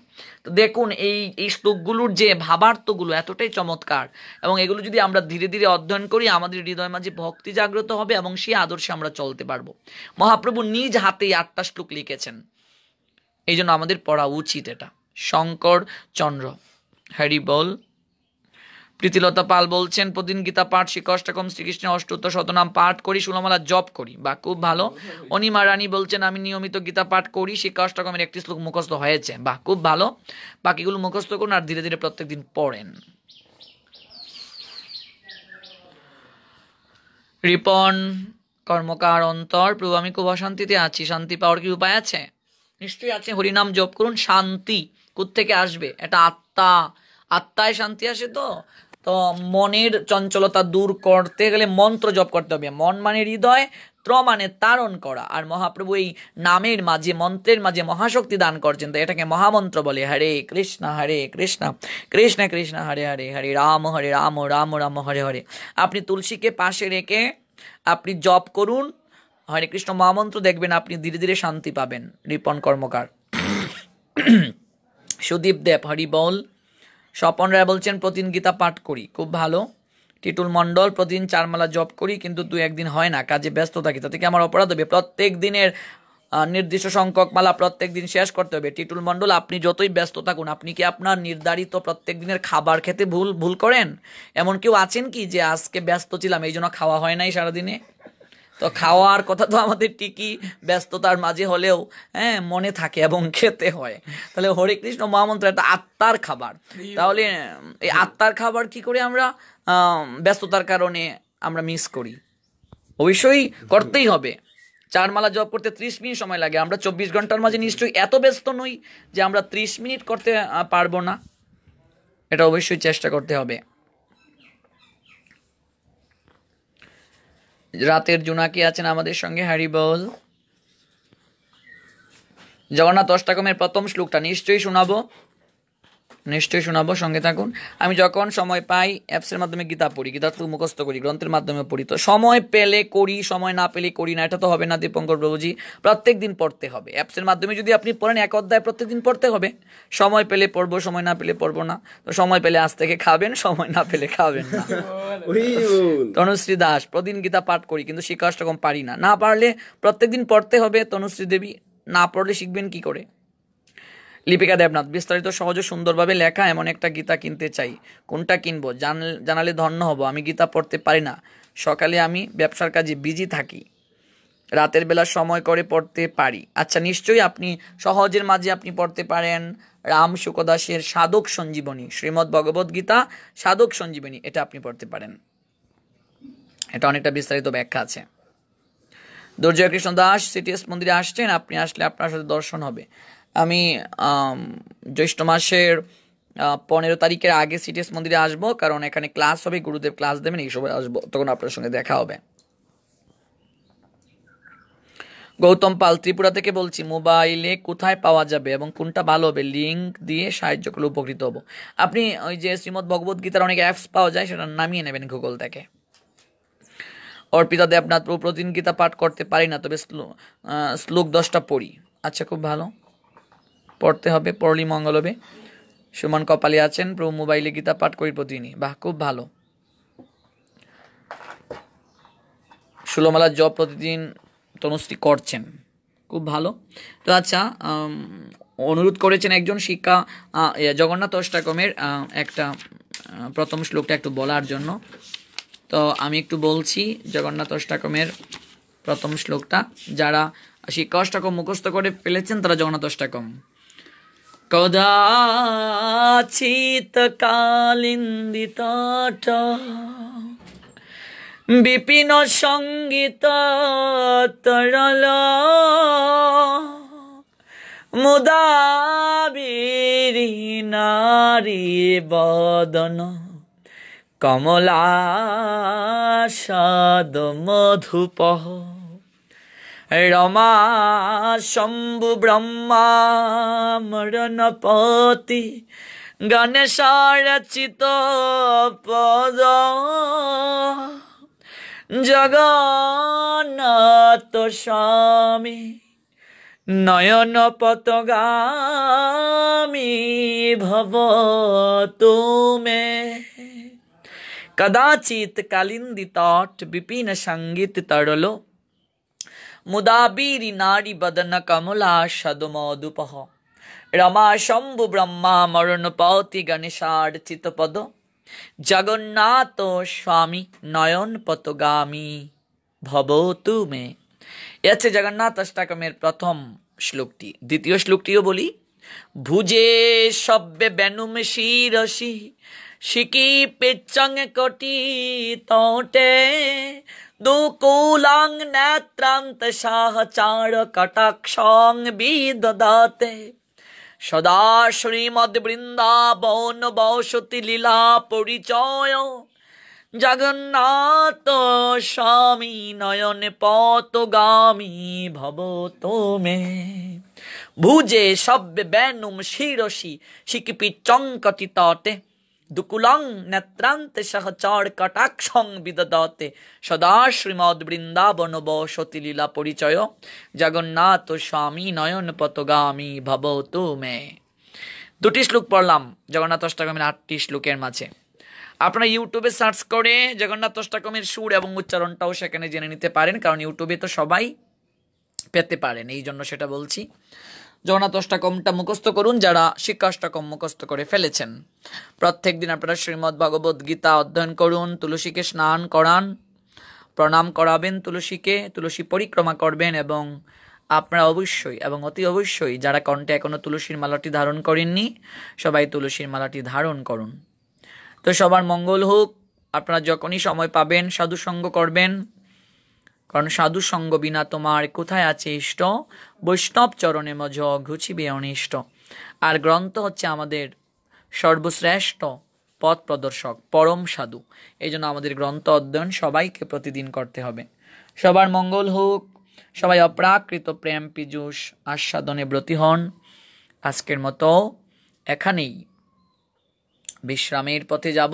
তো দেখুন এই এই শ্লোকগুলোর যে ভাবার্থগুলো এতটাই চমৎকার এবং এগুলো যদি আমরা ধীরে ধীরে অধ্যয়ন করি আমাদের হৃদয় মাঝে ভক্তি জাগ্রত হবে এবং সেই আদর্শে আমরা চলতে পারবো মহাপ্রভু নিজ হাতেই আটটা শ্লোক লিখেছেন এই জন্য আমাদের পড়া উচিত এটা শঙ্কর চন্দ্র হ্যারি বল প্রীতিলতা পাল বলছেন প্রতিদিন গীতা পাঠ শিক্ষষ্টা কম শ্রীকৃষ্ণের অষ্টোত্তর শতনাম পাঠ করি সুলমালা জপ করি বা খুব ভালো অনিমা রানী বলছেন আমি নিয়মিত গীতা পাঠ করি শিক্ষাষ্টকমের একটি শ্লোক মুখস্থ হয়েছে বা খুব ভালো বাকিগুলো মুখস্থ করুন আর ধীরে ধীরে প্রত্যেক দিন পড়েন রিপন কর্মকার অন্তর প্রভু আমি খুব অশান্তিতে আছি শান্তি পাওয়ার কি উপায় আছে নিশ্চয়ই আছে হরিনাম জপ করুন শান্তি থেকে আসবে এটা আত্মা আত্মায় শান্তি আসে তো তো মনের চঞ্চলতা দূর করতে গেলে মন্ত্র জপ করতে হবে মন মানে হৃদয় ত্র মানে তারণ করা আর মহাপ্রভু এই নামের মাঝে মন্ত্রের মাঝে মহাশক্তি দান করছেন তো এটাকে মহামন্ত্র বলে হরে কৃষ্ণ হরে কৃষ্ণ কৃষ্ণ কৃষ্ণ হরে হরে হরে রাম হরে রাম রাম রাম হরে হরে আপনি তুলসীকে পাশে রেখে আপনি জপ করুন হরে কৃষ্ণ মহামন্ত্র দেখবেন আপনি ধীরে ধীরে শান্তি পাবেন রিপন কর্মকার সুদীপ দেব হরি বল স্বপন রায় বলছেন প্রতিদিন গীতা পাঠ করি খুব ভালো টিটুল মণ্ডল প্রতিদিন চারমালা জব করি কিন্তু দু একদিন হয় না কাজে ব্যস্ত থাকি তা থেকে আমার অপরাধ হবে প্রত্যেক দিনের নির্দিষ্ট সংখ্যক মালা প্রত্যেক দিন শেষ করতে হবে টিটুল মণ্ডল আপনি যতই ব্যস্ত থাকুন আপনি কি আপনার নির্ধারিত প্রত্যেক দিনের খাবার খেতে ভুল ভুল করেন এমন কেউ আছেন কি যে আজকে ব্যস্ত ছিলাম এই জন্য খাওয়া হয় নাই সারাদিনে তো খাওয়ার কথা তো আমাদের ঠিকই ব্যস্ততার মাঝে হলেও হ্যাঁ মনে থাকে এবং খেতে হয় তাহলে হরে কৃষ্ণ মহামন্ত্র একটা আত্মার খাবার তাহলে এই আত্মার খাবার কি করে আমরা ব্যস্ততার কারণে আমরা মিস করি অবশ্যই করতেই হবে চার মালা জব করতে ত্রিশ মিনিট সময় লাগে আমরা চব্বিশ ঘন্টার মাঝে নিশ্চয়ই এত ব্যস্ত নই যে আমরা ত্রিশ মিনিট করতে পারবো না এটা অবশ্যই চেষ্টা করতে হবে রাতের জুনাকি আছেন আমাদের সঙ্গে হ্যারি বল জগন্নাথ অষ্টাকমের প্রথম শ্লোকটা নিশ্চয়ই শোনাবো নিশ্চয়ই শোনাবো সঙ্গে থাকুন আমি যখন সময় পাই অ্যাপসের মাধ্যমে গীতা পড়ি গীতা শুধু মুখস্থ করি গ্রন্থের মাধ্যমে পড়ি তো সময় পেলে করি সময় না পেলে করি না এটা তো হবে না দীপঙ্কর প্রভুজি প্রত্যেক দিন পড়তে হবে অ্যাপসের মাধ্যমে যদি আপনি পড়েন এক অধ্যায় প্রত্যেক দিন পড়তে হবে সময় পেলে পড়বো সময় না পেলে পড়বো না তো সময় পেলে আজ থেকে খাবেন সময় না পেলে খাবেন না তনুশ্রী দাস প্রতিদিন গীতা পাঠ করি কিন্তু শিক্ষা অষ্টকম পারি না না পারলে প্রত্যেক দিন পড়তে হবে তনুশ্রী দেবী না পড়লে শিখবেন কি করে লিপিকা দেবনাথ বিস্তারিত সহজে সুন্দরভাবে লেখা এমন একটা গীতা কিনতে চাই কোনটা কিনবো জানালে ধন্য হব আমি গীতা পড়তে পারি না সকালে আমি ব্যবসার কাজে বিজি থাকি রাতের বেলা সময় করে পড়তে পারি আচ্ছা নিশ্চয়ই আপনি সহজের মাঝে আপনি পড়তে পারেন রাম শুকদাসের সাধক সঞ্জীবনী শ্রীমদ্ গীতা সাধক সঞ্জীবনী এটা আপনি পড়তে পারেন এটা অনেকটা বিস্তারিত ব্যাখ্যা আছে দুর্জয় কৃষ্ণ দাস সিটিএস মন্দিরে আসছেন আপনি আসলে আপনার সাথে দর্শন হবে আমি জ্যৈষ্ঠ মাসের পনেরো তারিখের আগে সিটিএস মন্দিরে আসবো কারণ এখানে ক্লাস হবে গুরুদেব ক্লাস দেবেন সময় আসবো তখন আপনার সঙ্গে দেখা হবে গৌতম পাল ত্রিপুরা থেকে বলছি মোবাইলে কোথায় পাওয়া যাবে এবং কোনটা ভালো হবে লিঙ্ক দিয়ে সাহায্য করলে উপকৃত হবো আপনি ওই যে শ্রীমদ ভগবত গীতার অনেক অ্যাপস পাওয়া যায় সেটা নামিয়ে নেবেন গুগল থেকে অর্পিতা দেবনাথ প্রতিদিন গীতা পাঠ করতে পারি না তবে শ্লোক দশটা পড়ি আচ্ছা খুব ভালো পড়তে হবে পড়লি মঙ্গল হবে সুমন কপালে আছেন প্রভু মোবাইলে গীতা পাঠ করি প্রতিদিনই বাহ খুব ভালো ষোলোমালা জব প্রতিদিন তনুশ্রী করছেন খুব ভালো তো আচ্ছা অনুরোধ করেছেন একজন শিক্ষা জগন্নাথ অষ্টাকমের একটা প্রথম শ্লোকটা একটু বলার জন্য তো আমি একটু বলছি জগন্নাথ অষ্টাকমের প্রথম শ্লোকটা যারা শিক্ষা অষ্টাকম মুখস্থ করে ফেলেছেন তারা জগন্নাথ অষ্টাকম কদাচিত কালিন্দিতট বিপিন সঙ্গীত তরল মুদাবিরি নারী বদন কমলা সদ মধুপহ রমা শম্ভু মরণপতি গণেশারচিত পদ জগন্নাথ স্বামী নয়ন পতগামী ভব তুমে কদাচিৎ কালিন্দি তট বিপিন সঙ্গীত তরলো মুদাবিরি নারী বদন কমলা সদমদুপহ রমা শম্ভু ব্রহ্মা মরণ পতি গণেশার্চিত পদ জগন্নাথ স্বামী নয়ন পতগামী ভবতু মে এ হচ্ছে জগন্নাথ অষ্টাকমের প্রথম শ্লোকটি দ্বিতীয় শ্লোকটিও বলি ভুজে সব্যে বেনুম শিরসি শিকি পেচং কটি তোটে নেত্রান্ত শাহ नेत्रान्तशाः কটাক্ষং विददाते সদা শ্রীমদ বৃন্দাবন বসতি লীলা পরিচয় জগন্নাথ স্বামী নয়ন পতগামী ভব তোমে ভুজে সব্য বেনুম শিরসি শিকপি চঙ্কটি তটে দুকুলং নেত্রান্তে সহচর কটাক্ষং বিদদতে সদা শ্রীমদ বৃন্দাবন বসতি লীলা পরিচয় জগন্নাথ স্বামী নয়ন পতগামী ভব মে দুটি শ্লোক পড়লাম জগন্নাথ অষ্টাগমের আটটি শ্লোকের মাঝে আপনারা ইউটিউবে সার্চ করে জগন্নাথ অষ্টাগমের সুর এবং উচ্চারণটাও সেখানে জেনে নিতে পারেন কারণ ইউটিউবে তো সবাই পেতে পারেন এই জন্য সেটা বলছি জগন্নাথ অষ্টাকমটা মুখস্থ করুন যারা শিক্ষা মুখস্থ করে ফেলেছেন প্রত্যেক দিন আপনারা শ্রীমদ্ ভগবত গীতা অধ্যয়ন করুন তুলসীকে স্নান করান প্রণাম করাবেন তুলসীকে তুলসী পরিক্রমা করবেন এবং আপনারা অবশ্যই এবং অতি অবশ্যই যারা কণ্ঠে এখনও তুলসীর মালাটি ধারণ করেননি সবাই তুলসীর মালাটি ধারণ করুন তো সবার মঙ্গল হোক আপনারা যখনই সময় পাবেন সাধুসঙ্গ করবেন কারণ সাধু সঙ্গ বিনা তোমার কোথায় আছে ইষ্ট বৈষ্ণব চরণে মজ ঘুচিবে অনিষ্ট আর গ্রন্থ হচ্ছে আমাদের সর্বশ্রেষ্ঠ পথ প্রদর্শক পরম সাধু এই জন্য আমাদের গ্রন্থ অধ্যয়ন সবাইকে প্রতিদিন করতে হবে সবার মঙ্গল হোক সবাই অপ্রাকৃত প্রেম পীযুষ আস্বাদনে ব্রতী হন আজকের মতো এখানেই বিশ্রামের পথে যাব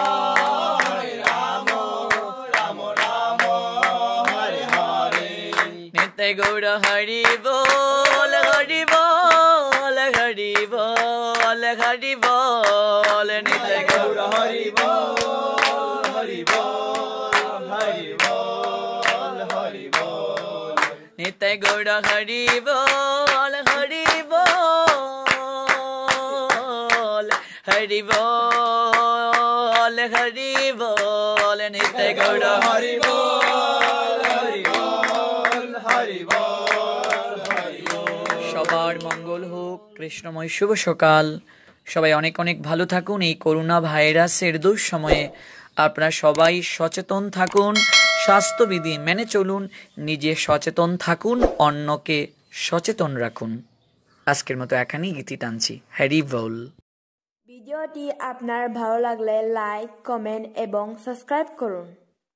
Jai Gaura Hari Bol Hari Bol Hari Bol Hari Bol Nitya Gaura Hari Bol Hari Bol Hari Bol Hari Bol Nitya Gaura Hari Bol Hari Bol Hari Bol Hari Bol Nitya Gaura Hari কৃষ্ণময় শুভ সকাল সবাই অনেক অনেক ভালো থাকুন এই করোনা ভাইরাসের দুঃসময়ে আপনারা সবাই সচেতন থাকুন স্বাস্থ্যবিধি মেনে চলুন নিজে সচেতন থাকুন অন্যকে সচেতন রাখুন আজকের মতো এখানেই গীতি টানছি হ্যারি বল ভিডিওটি আপনার ভালো লাগলে লাইক কমেন্ট এবং সাবস্ক্রাইব করুন